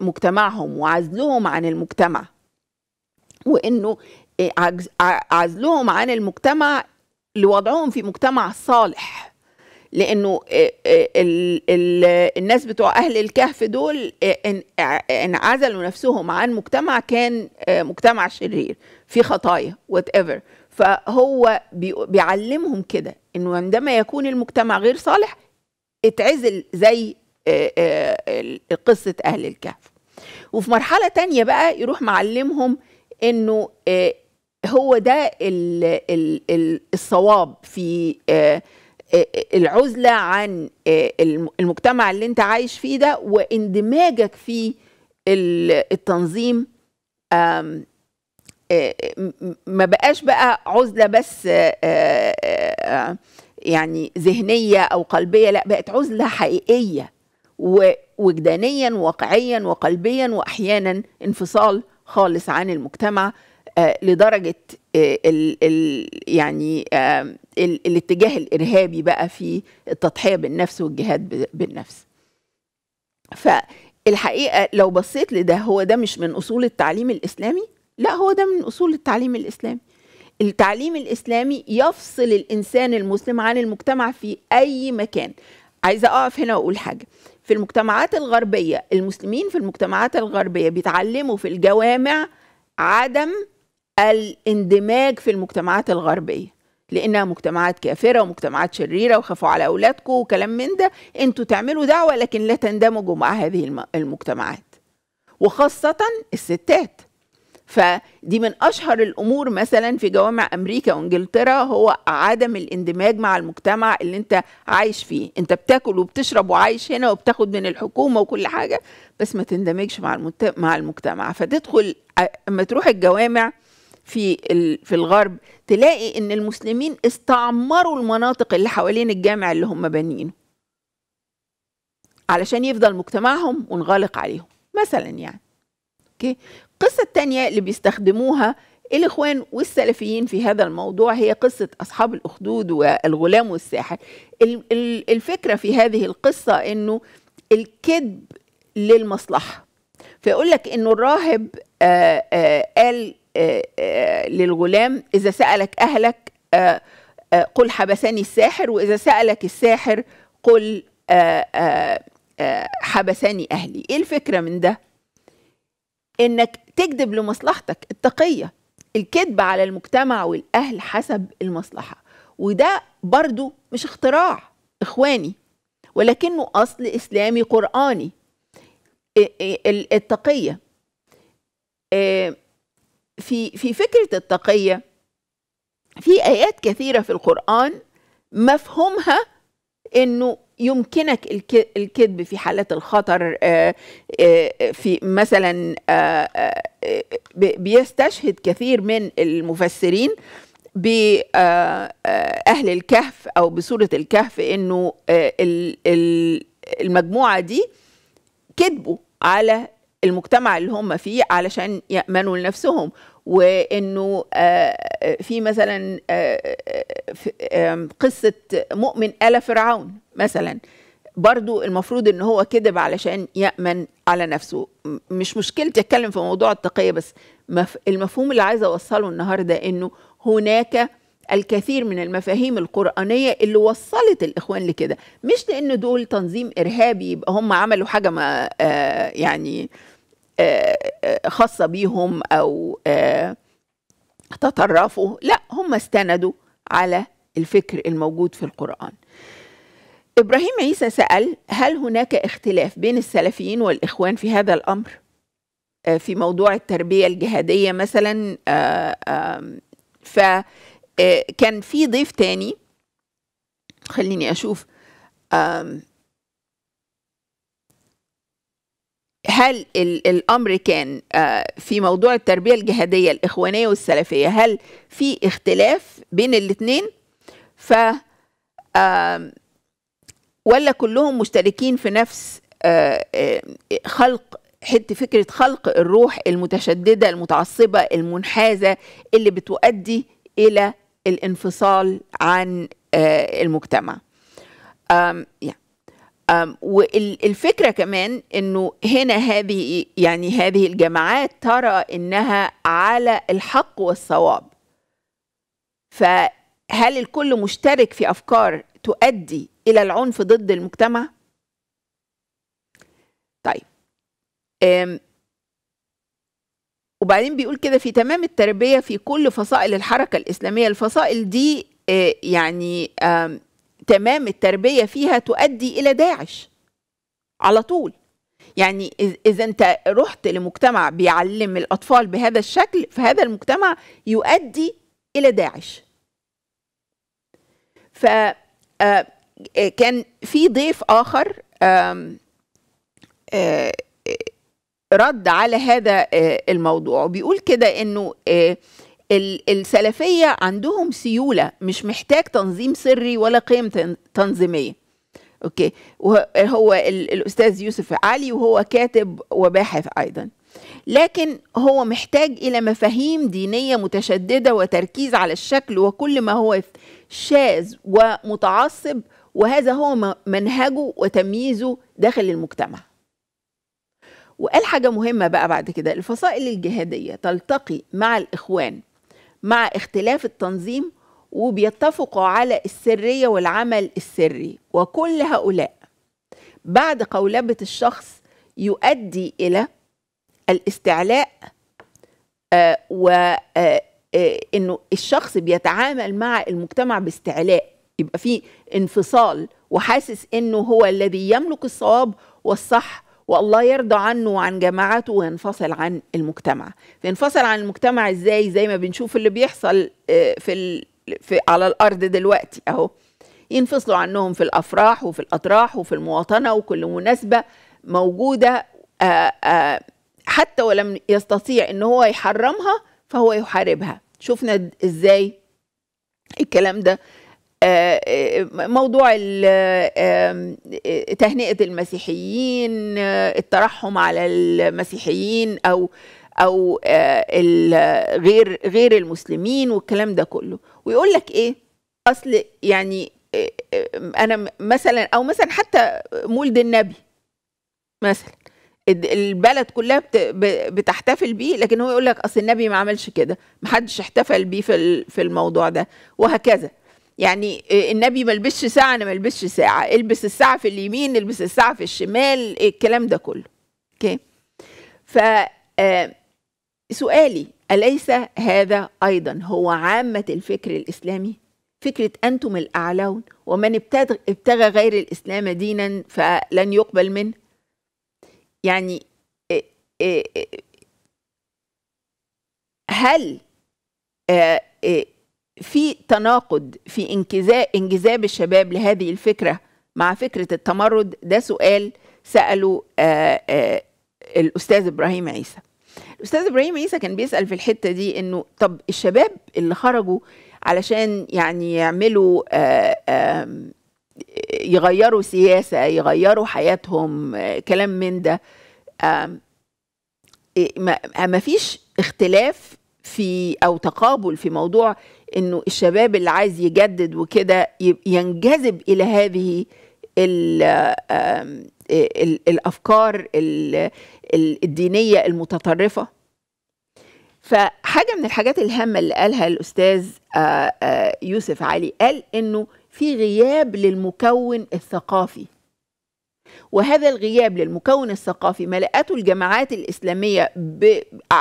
مجتمعهم وعزلهم عن المجتمع وانه عزلهم عن المجتمع لوضعهم في مجتمع صالح لانه آه، آه، الناس بتوع اهل الكهف دول آه، انعزلوا نفسهم عن مجتمع كان مجتمع شرير في خطايا وات ايفر فهو بيعلمهم كده انه عندما يكون المجتمع غير صالح اتعزل زي قصه اهل الكهف وفي مرحله تانية بقى يروح معلمهم انه هو ده الـ الـ الـ الصواب في آه، آه، العزلة عن آه، المجتمع اللي انت عايش فيه ده واندماجك في التنظيم ما بقاش بقى عزلة بس يعني ذهنية أو قلبية لا بقت عزلة حقيقية ووجدانيا واقعيا وقلبيا وأحيانا انفصال خالص عن المجتمع آه، لدرجه آه، ال ال يعني آه، الـ الاتجاه الارهابي بقى في التضحيه بالنفس والجهاد بالنفس فالحقيقه لو بصيت لده هو ده مش من اصول التعليم الاسلامي لا هو ده من اصول التعليم الاسلامي التعليم الاسلامي يفصل الانسان المسلم عن المجتمع في اي مكان عايزه اقف هنا واقول حاجه في المجتمعات الغربيه المسلمين في المجتمعات الغربيه بيتعلموا في الجوامع عدم الاندماج في المجتمعات الغربية لأنها مجتمعات كافرة ومجتمعات شريرة وخافوا على أولادكم وكلام من ده أنتوا تعملوا دعوة لكن لا تندمجوا مع هذه المجتمعات وخاصة الستات فدي من أشهر الأمور مثلا في جوامع أمريكا وإنجلترا هو عدم الاندماج مع المجتمع اللي أنت عايش فيه أنت بتاكل وبتشرب وعايش هنا وبتاخد من الحكومة وكل حاجة بس ما تندمجش مع المجتمع, فتدخل أما تروح الجوامع في في الغرب تلاقي ان المسلمين استعمروا المناطق اللي حوالين الجامع اللي هم بانيينه علشان يفضل مجتمعهم منغلق عليهم مثلا يعني اوكي القصه الثانيه اللي بيستخدموها الاخوان والسلفيين في هذا الموضوع هي قصه اصحاب الاخدود والغلام والساحر الفكره في هذه القصه انه الكذب للمصلحه فيقول لك انه الراهب آآ آه، آآ آه، قال آه، آه، للغلام إذا سألك أهلك آه، قل حبسني الساحر وإذا سألك الساحر قل حبسني أهلي إيه الفكرة من ده؟ إنك تكذب لمصلحتك التقية الكذب على المجتمع والأهل حسب المصلحة وده برضو مش اختراع إخواني ولكنه أصل إسلامي قرآني التقية في في فكره التقيه في ايات كثيره في القران مفهومها انه يمكنك الكذب في حالات الخطر آه، آه، في مثلا آه، بيستشهد كثير من المفسرين بأهل الكهف أو بسورة الكهف إنه المجموعة دي كذبوا على المجتمع اللي هم فيه علشان يأمنوا لنفسهم وانه آه، آه، في مثلا آه، قصه مؤمن آل فرعون مثلا برضو المفروض ان هو كذب علشان يأمن على نفسه مش مشكلتي اتكلم في موضوع التقية بس المفهوم اللي عايزة اوصله النهاردة انه هناك الكثير من المفاهيم القرآنية اللي وصلت الإخوان لكده مش لأن دول تنظيم إرهابي يبقى هم عملوا حاجة ما آه يعني آه خاصه بيهم او آه، تطرفوا لا هم استندوا على الفكر الموجود في القران ابراهيم عيسى سال هل هناك اختلاف بين السلفيين والاخوان في هذا الامر آه، في موضوع التربيه الجهاديه مثلا آه، فكان في ضيف تاني خليني اشوف هل الامر كان آه، في موضوع التربيه الجهاديه الاخوانيه والسلفيه هل في اختلاف بين الاثنين ف ولا كلهم مشتركين في نفس آه، خلق حته فكره خلق الروح المتشدده المتعصبه المنحازه اللي بتؤدي الى الانفصال عن آه، المجتمع يعني والفكره كمان انه هنا هذه يعني هذه الجماعات ترى انها على الحق والصواب فهل الكل مشترك في افكار تؤدي الى العنف ضد المجتمع طيب وبعدين بيقول كده في تمام التربيه في كل فصائل الحركه الاسلاميه الفصائل دي آه، يعني تمام التربيه فيها تؤدي الى داعش على طول يعني اذا انت رحت لمجتمع بيعلم الاطفال بهذا الشكل فهذا المجتمع يؤدي الى داعش ف آه، كان في ضيف اخر آه، رد على هذا آه، الموضوع بيقول كده انه السلفية عندهم سيولة مش محتاج تنظيم سري ولا قيم تنظيمية أوكي وهو الأستاذ يوسف علي وهو كاتب وباحث أيضا لكن هو محتاج إلى مفاهيم دينية متشددة وتركيز على الشكل وكل ما هو شاذ ومتعصب وهذا هو منهجه وتمييزه داخل المجتمع وقال حاجة مهمة بقى بعد كده الفصائل الجهادية تلتقي مع الإخوان مع اختلاف التنظيم وبيتفقوا على السرية والعمل السري وكل هؤلاء بعد قولبة الشخص يؤدي إلى الاستعلاء آه، وإنه آه، آه، الشخص بيتعامل مع المجتمع باستعلاء يبقى في انفصال وحاسس إنه هو الذي يملك الصواب والصح والله يرضى عنه وعن جماعته وينفصل عن المجتمع ينفصل عن المجتمع ازاي زي ما بنشوف اللي بيحصل آه، في, ال... في على الارض دلوقتي اهو ينفصلوا عنهم في الافراح وفي الاطراح وفي المواطنه وكل مناسبه موجوده آآ آه، آآ آه، حتى ولم يستطيع ان هو يحرمها فهو يحاربها شفنا ازاي الكلام ده آه، آه، موضوع آه، تهنئة المسيحيين الترحم على المسيحيين أو أو غير غير المسلمين والكلام ده كله ويقول لك إيه أصل يعني أنا مثلا أو مثلا حتى مولد النبي مثلا البلد كلها بتحتفل بيه لكن هو يقول لك اصل النبي ما عملش كده ما حدش احتفل بيه في في الموضوع ده وهكذا يعني آه، النبي ما لبسش ساعة أنا ما لبسش ساعة البس الساعة في اليمين البس الساعة في الشمال الكلام ده كله أوكي ف آه، سؤالي أليس هذا أيضا هو عامة الفكر الإسلامي فكرة أنتم الأعلون ومن ابتغى غير الإسلام دينا فلن يقبل منه يعني آه، هل في تناقض في انجذاب الشباب لهذه الفكره مع فكره التمرد ده سؤال ساله آآ آه، آآ آه، الاستاذ ابراهيم عيسى الاستاذ ابراهيم عيسى كان بيسال في الحته دي انه طب الشباب اللي خرجوا علشان يعني يعملوا آآ آه، يغيروا سياسه يغيروا حياتهم كلام من ده إيه، ما فيش اختلاف في او تقابل في موضوع انه الشباب اللي عايز يجدد وكده ينجذب الى هذه الافكار الدينيه المتطرفه فحاجه من الحاجات الهامه اللي قالها الاستاذ يوسف علي قال انه في غياب للمكون الثقافي وهذا الغياب للمكون الثقافي ملأته الجماعات الإسلامية ب...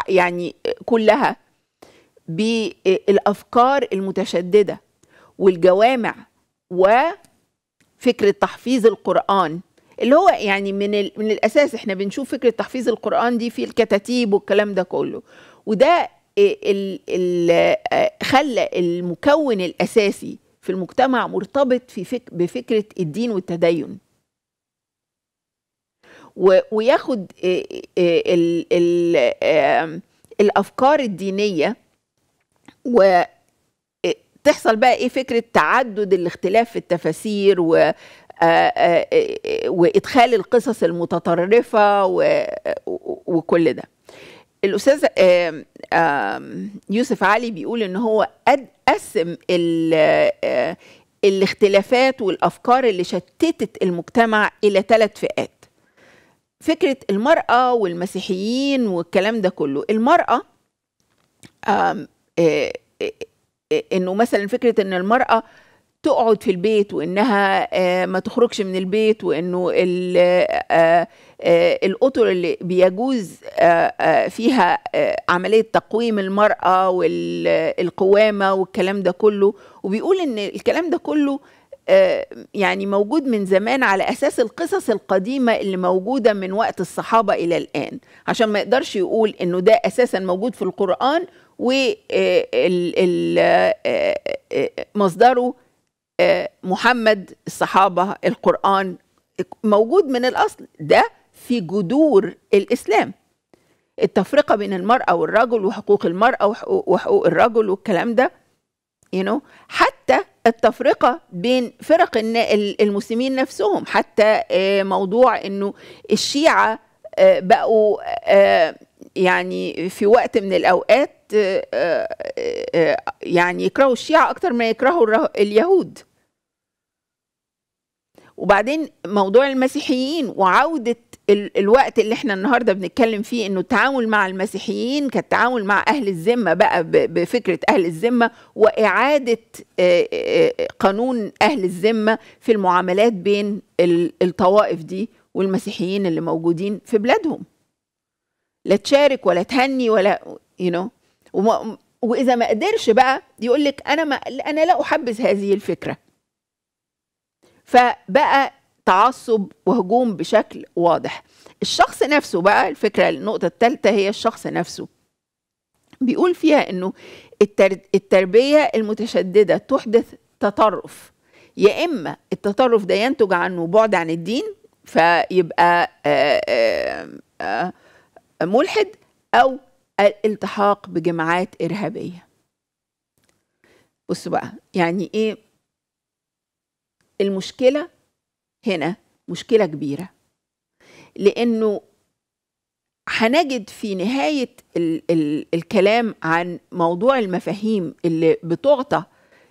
يعني كلها بالافكار المتشدده والجوامع وفكره تحفيظ القران اللي هو يعني من من الاساس احنا بنشوف فكره تحفيظ القران دي في الكتاتيب والكلام ده كله وده خلى المكون الاساسي في المجتمع مرتبط في فك بفكره الدين والتدين وياخد الافكار الدينيه و إيه، تحصل بقى ايه فكره تعدد الاختلاف في التفاسير و آه، آه، إيه، وادخال القصص المتطرفه و... وكل ده الاستاذ يوسف علي بيقول ان هو قسم ال... آه، الاختلافات والافكار اللي شتتت المجتمع الى ثلاث فئات فكره المراه والمسيحيين والكلام ده كله المراه انه مثلا فكره ان المراه تقعد في البيت وانها آه، ما تخرجش من البيت وانه آه، آه، الاطر اللي بيجوز فيها عمليه تقويم المراه والقوامه والكلام ده كله وبيقول ان الكلام ده كله يعني موجود من زمان على اساس القصص القديمه اللي موجوده من وقت الصحابه الى الان عشان ما يقدرش يقول انه ده اساسا موجود في القران ومصدره آه، آه، آه، محمد الصحابة القرآن موجود من الأصل ده في جذور الإسلام التفرقة بين المرأة والرجل وحقوق المرأة وحقوق, وحقوق الرجل والكلام ده you know حتى التفرقة بين فرق المسلمين نفسهم حتى موضوع انه الشيعة بقوا يعني في وقت من الأوقات آه، آه، آه، يعني يكرهوا الشيعة أكتر ما يكرهوا اليهود وبعدين موضوع المسيحيين وعودة الوقت اللي احنا النهارده بنتكلم فيه انه التعامل مع المسيحيين كالتعامل مع اهل الذمه بقى بفكره اهل الذمه واعاده قانون اهل الذمه في المعاملات بين الطوائف دي والمسيحيين اللي موجودين في بلادهم لا تشارك ولا تهني ولا يو you know. واذا ما قدرش بقى يقول لك انا ما انا لا احبذ هذه الفكره فبقى تعصب وهجوم بشكل واضح الشخص نفسه بقى الفكره النقطه الثالثه هي الشخص نفسه بيقول فيها انه التربيه المتشدده تحدث تطرف يا اما التطرف ده ينتج عنه بعد عن الدين فيبقى آآ آه، آآ آه، آآ آه، ملحد أو الالتحاق بجماعات إرهابية بصوا بقى يعني إيه المشكلة هنا مشكلة كبيرة لأنه هنجد في نهاية ال ال الكلام عن موضوع المفاهيم اللي بتعطى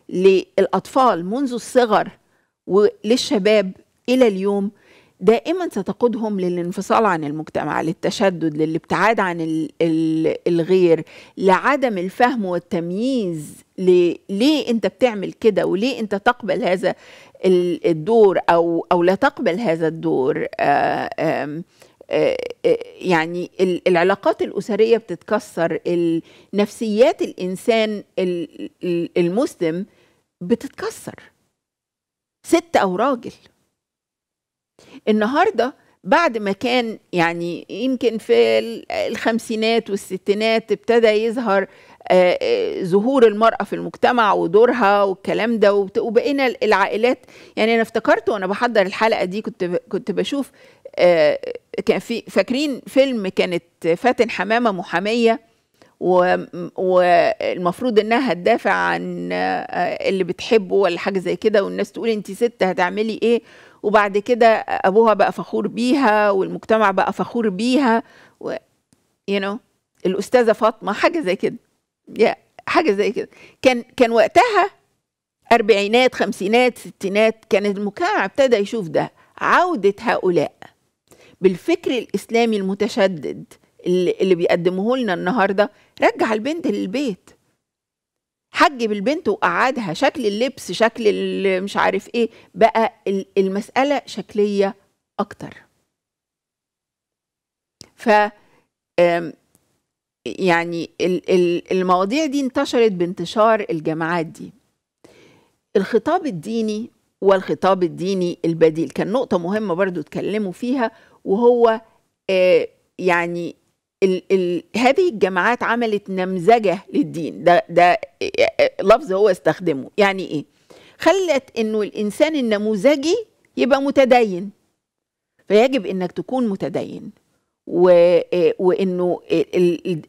للأطفال منذ الصغر وللشباب إلى اليوم دائما ستقودهم للانفصال عن المجتمع للتشدد للابتعاد عن الغير لعدم الفهم والتمييز ليه, انت بتعمل كده وليه انت تقبل هذا الدور او او لا تقبل هذا الدور آه، آه، آه، يعني العلاقات الأسرية بتتكسر نفسيات الإنسان المسلم بتتكسر ست أو راجل النهارده بعد ما كان يعني يمكن في الخمسينات والستينات ابتدى يظهر آه، آه، ظهور المرأة في المجتمع ودورها والكلام ده وبقينا العائلات يعني أنا افتكرت وأنا بحضر الحلقة دي كنت كنت بشوف آه، كان في فاكرين فيلم كانت فاتن حمامة محامية والمفروض انها هتدافع عن اللي بتحبه ولا حاجه زي كده والناس تقول انت ست هتعملي ايه وبعد كده ابوها بقى فخور بيها والمجتمع بقى فخور بيها و you know الاستاذه فاطمه حاجه زي كده yeah. حاجه زي كده كان كان وقتها اربعينات خمسينات ستينات كان المجتمع ابتدى يشوف ده عوده هؤلاء بالفكر الاسلامي المتشدد اللي, اللي بيقدمه لنا النهارده رجع البنت للبيت حجب البنت وقعدها شكل اللبس شكل مش عارف ايه بقى المسألة شكلية أكتر ف يعني المواضيع دي انتشرت بانتشار الجماعات دي الخطاب الديني والخطاب الديني البديل كان نقطة مهمة برضو اتكلموا فيها وهو آه، يعني ال ال هذه الجماعات عملت نمذجه للدين ده ده لفظ هو استخدمه يعني ايه خلت انه الانسان النموذجي يبقى متدين فيجب انك تكون متدين و... وانه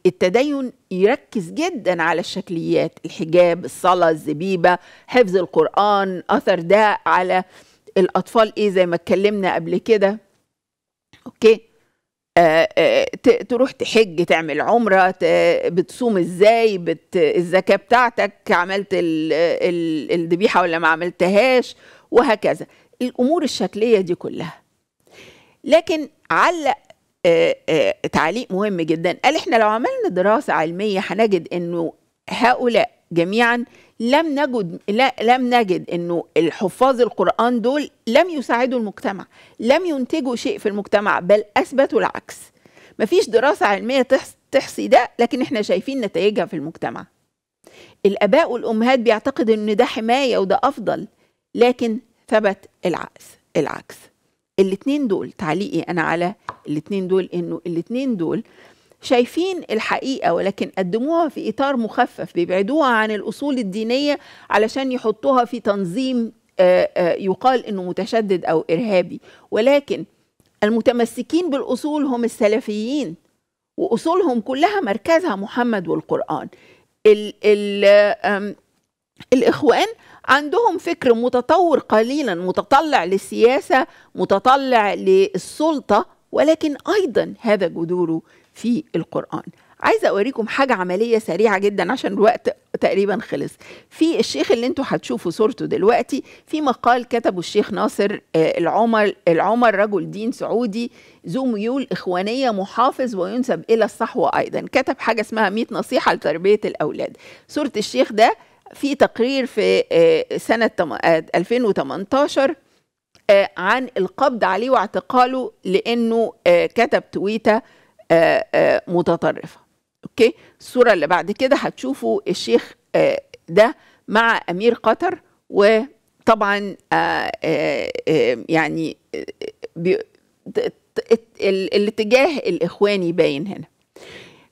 التدين يركز جدا على الشكليات الحجاب الصلاه الزبيبه حفظ القران اثر ده على الاطفال ايه زي ما اتكلمنا قبل كده اوكي آه، آه، تروح تحج تعمل عمرة بتصوم ازاي بت... الزكاة بتاعتك عملت الذبيحة ولا ما عملتهاش وهكذا الأمور الشكلية دي كلها لكن علق آه، تعليق مهم جدا قال احنا لو عملنا دراسة علمية هنجد انه هؤلاء جميعا لم نجد لا لم نجد انه الحفاظ القران دول لم يساعدوا المجتمع لم ينتجوا شيء في المجتمع بل اثبتوا العكس مفيش دراسه علميه تحصي ده لكن احنا شايفين نتائجها في المجتمع الاباء والامهات بيعتقدوا ان ده حمايه وده افضل لكن ثبت العكس العكس الاثنين دول تعليقي انا على الاثنين دول انه الاثنين دول شايفين الحقيقه ولكن قدموها في اطار مخفف بيبعدوها عن الاصول الدينيه علشان يحطوها في تنظيم آه، آه، يقال انه متشدد او ارهابي ولكن المتمسكين بالاصول هم السلفيين واصولهم كلها مركزها محمد والقران الـ الـ الاخوان عندهم فكر متطور قليلا متطلع للسياسه متطلع للسلطه ولكن ايضا هذا جذوره في القرآن عايزة أوريكم حاجة عملية سريعة جدا عشان الوقت تقريبا خلص في الشيخ اللي انتوا هتشوفوا صورته دلوقتي في مقال كتبه الشيخ ناصر آه، العمر العمر رجل دين سعودي ذو ميول إخوانية محافظ وينسب إلى الصحوة أيضا كتب حاجة اسمها 100 نصيحة لتربية الأولاد صورة الشيخ ده في تقرير في آه، سنة 2018 آه، عن القبض عليه واعتقاله لأنه كتب تويته آه، آه، متطرفة أوكي الصورة اللي بعد كده هتشوفوا الشيخ آه، ده مع أمير قطر وطبعا يعني الاتجاه الإخواني باين هنا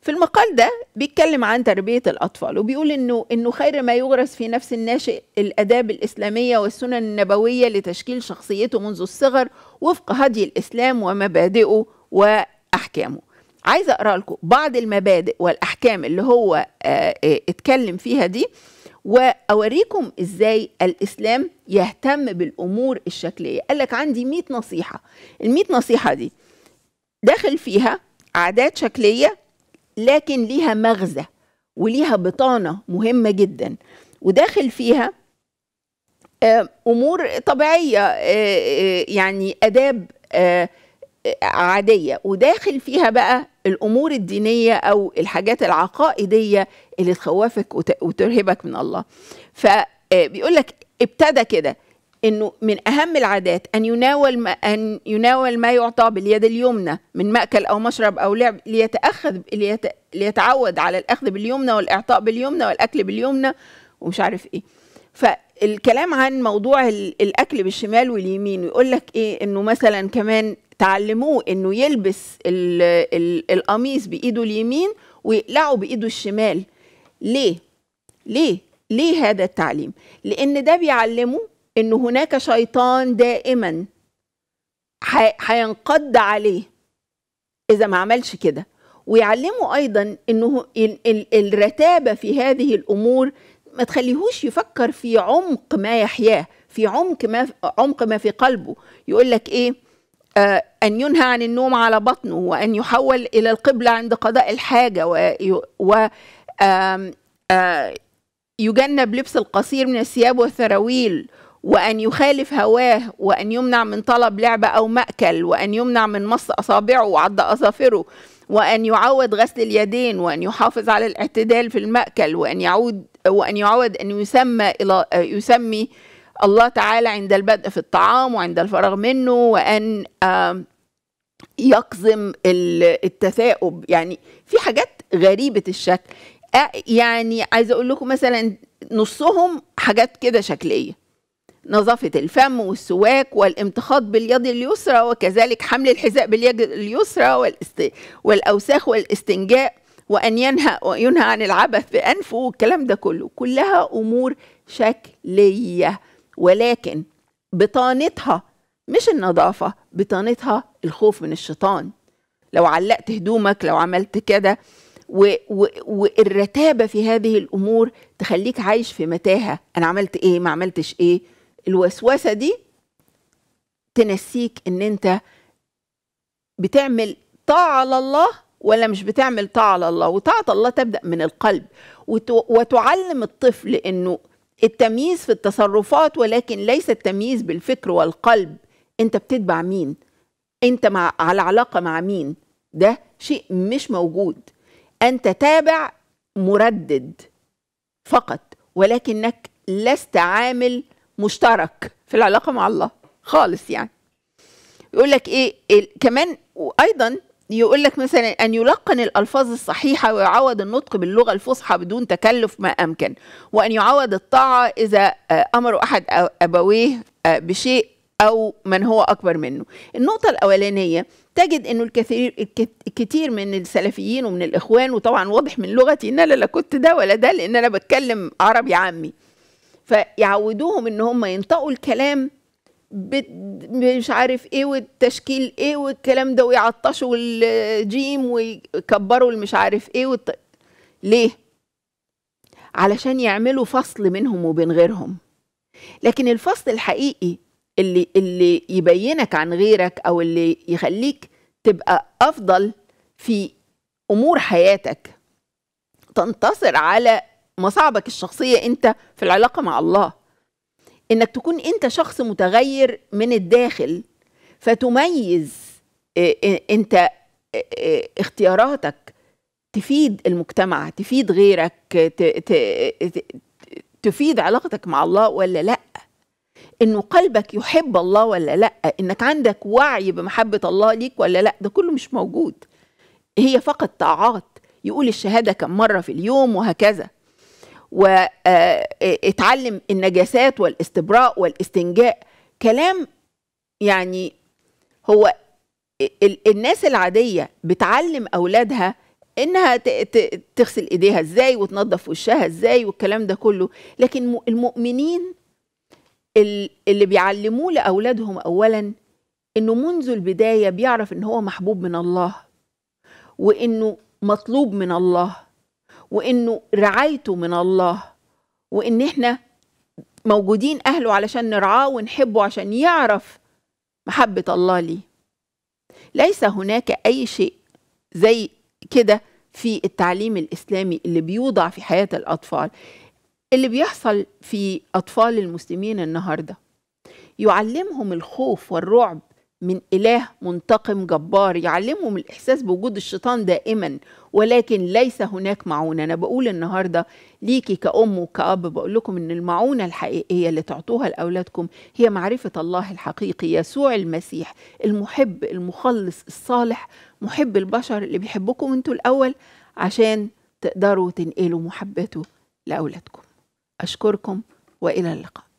في المقال ده بيتكلم عن تربية الأطفال وبيقول إنه إنه خير ما يغرس في نفس الناشئ الآداب الإسلامية والسنن النبوية لتشكيل شخصيته منذ الصغر وفق هدي الإسلام ومبادئه وأحكامه. عايزه اقرا لكم بعض المبادئ والاحكام اللي هو آه، آه، اتكلم فيها دي واوريكم ازاي الاسلام يهتم بالامور الشكليه قال لك عندي 100 نصيحه ال نصيحه دي داخل فيها عادات شكليه لكن ليها مغزى وليها بطانه مهمه جدا وداخل فيها آه، امور طبيعيه يعني اداب عادية وداخل فيها بقى الأمور الدينية أو الحاجات العقائدية اللي تخوفك وترهبك من الله فبيقول آه، لك ابتدى كده انه من اهم العادات ان يناول ما ان يناول ما يعطى باليد اليمنى من ماكل او مشرب او لعب ليتاخذ ليت ليتعود على الاخذ باليمنى والاعطاء باليمنى والاكل باليمنى ومش عارف ايه الكلام عن موضوع الاكل بالشمال واليمين ويقول لك ايه انه مثلا كمان تعلموه انه يلبس القميص بايده اليمين ويقلعه بايده الشمال ليه ليه ليه هذا التعليم لان ده بيعلمه ان هناك شيطان دائما هينقض عليه اذا ما عملش كده ويعلمه ايضا انه الرتابه في هذه الامور ما تخليهوش يفكر في عمق ما يحياه في عمق ما عمق ما في قلبه يقول لك ايه آه ان ينهى عن النوم على بطنه وان يحول الى القبله عند قضاء الحاجه و, يجنب لبس القصير من الثياب والثراويل وأن يخالف هواه وأن يمنع من طلب لعبة أو مأكل وأن يمنع من مص أصابعه وعض أظافره وأن يعود غسل اليدين وأن يحافظ على الاعتدال في المأكل وأن يعود وأن يعود أن يسمى إلى يسمي الله تعالى عند البدء في الطعام وعند الفراغ منه وأن يقزم التثاؤب يعني في حاجات غريبة الشكل يعني عايزة أقول لكم مثلا نصهم حاجات كده شكلية نظافة الفم والسواك والامتخاض باليد اليسرى وكذلك حمل الحذاء باليد اليسرى والأوساخ والاستنجاء وأن ينهى وينهى عن العبث بأنفه والكلام ده كله كلها أمور شكلية ولكن بطانتها مش النظافة بطانتها الخوف من الشيطان لو علقت هدومك لو عملت كده والرتابة في هذه الأمور تخليك عايش في متاهة أنا عملت إيه ما عملتش إيه الوسوسة دي تنسيك إن أنت بتعمل طاعة لله ولا مش بتعمل طاعة الله وطاعة الله تبدأ من القلب وتعلم الطفل أنه التمييز في التصرفات ولكن ليس التمييز بالفكر والقلب أنت بتتبع مين أنت مع على علاقة مع مين ده شيء مش موجود أنت تابع مردد فقط ولكنك لست عامل مشترك في العلاقة مع الله خالص يعني يقول لك ايه, إيه كمان وايضا يقول لك مثلا أن يلقن الألفاظ الصحيحة ويعوض النطق باللغة الفصحى بدون تكلف ما أمكن وأن يعوض الطاعة إذا آه، أمر أحد أبويه آه، بشيء أو من هو أكبر منه النقطة الأولانية تجد أنه الكثير الكثير من السلفيين ومن الإخوان وطبعا واضح من لغتي أن أنا لا كنت ده ولا ده لأن أنا بتكلم عربي عامي فيعودوهم أن هم ينطقوا الكلام مش عارف ايه والتشكيل ايه والكلام ده ويعطشوا الجيم ويكبروا المش عارف ايه والت... ليه علشان يعملوا فصل منهم وبين غيرهم لكن الفصل الحقيقي اللي اللي يبينك عن غيرك او اللي يخليك تبقى افضل في امور حياتك تنتصر على مصاعبك الشخصيه انت في العلاقه مع الله انك تكون انت شخص متغير من الداخل فتميز آه، آه، انت آه، اختياراتك تفيد المجتمع تفيد غيرك تفيد علاقتك مع الله ولا لا انه قلبك يحب الله ولا لا انك عندك وعي بمحبه الله ليك ولا لا ده كله مش موجود هي فقط طاعات يقول الشهاده كم مره في اليوم وهكذا واتعلم آه، النجاسات والاستبراء والاستنجاء كلام يعني هو الناس العادية بتعلم أولادها إنها تغسل إيديها إزاي وتنظف وشها إزاي والكلام ده كله لكن المؤمنين اللي بيعلموه لأولادهم أولا إنه منذ البداية بيعرف إن هو محبوب من الله وإنه مطلوب من الله وانه رعايته من الله وان احنا موجودين اهله علشان نرعاه ونحبه عشان يعرف محبه الله ليه ليس هناك اي شيء زي كده في التعليم الاسلامي اللي بيوضع في حياه الاطفال اللي بيحصل في اطفال المسلمين النهارده يعلمهم الخوف والرعب من إله منتقم جبار يعلمهم الإحساس بوجود الشيطان دائما ولكن ليس هناك معونة أنا بقول النهاردة ليكي كأم وكأب بقول لكم إن المعونة الحقيقية اللي تعطوها لأولادكم هي معرفة الله الحقيقي يسوع المسيح المحب المخلص الصالح محب البشر اللي بيحبكم أنتوا الأول عشان تقدروا تنقلوا محبته لأولادكم أشكركم وإلى اللقاء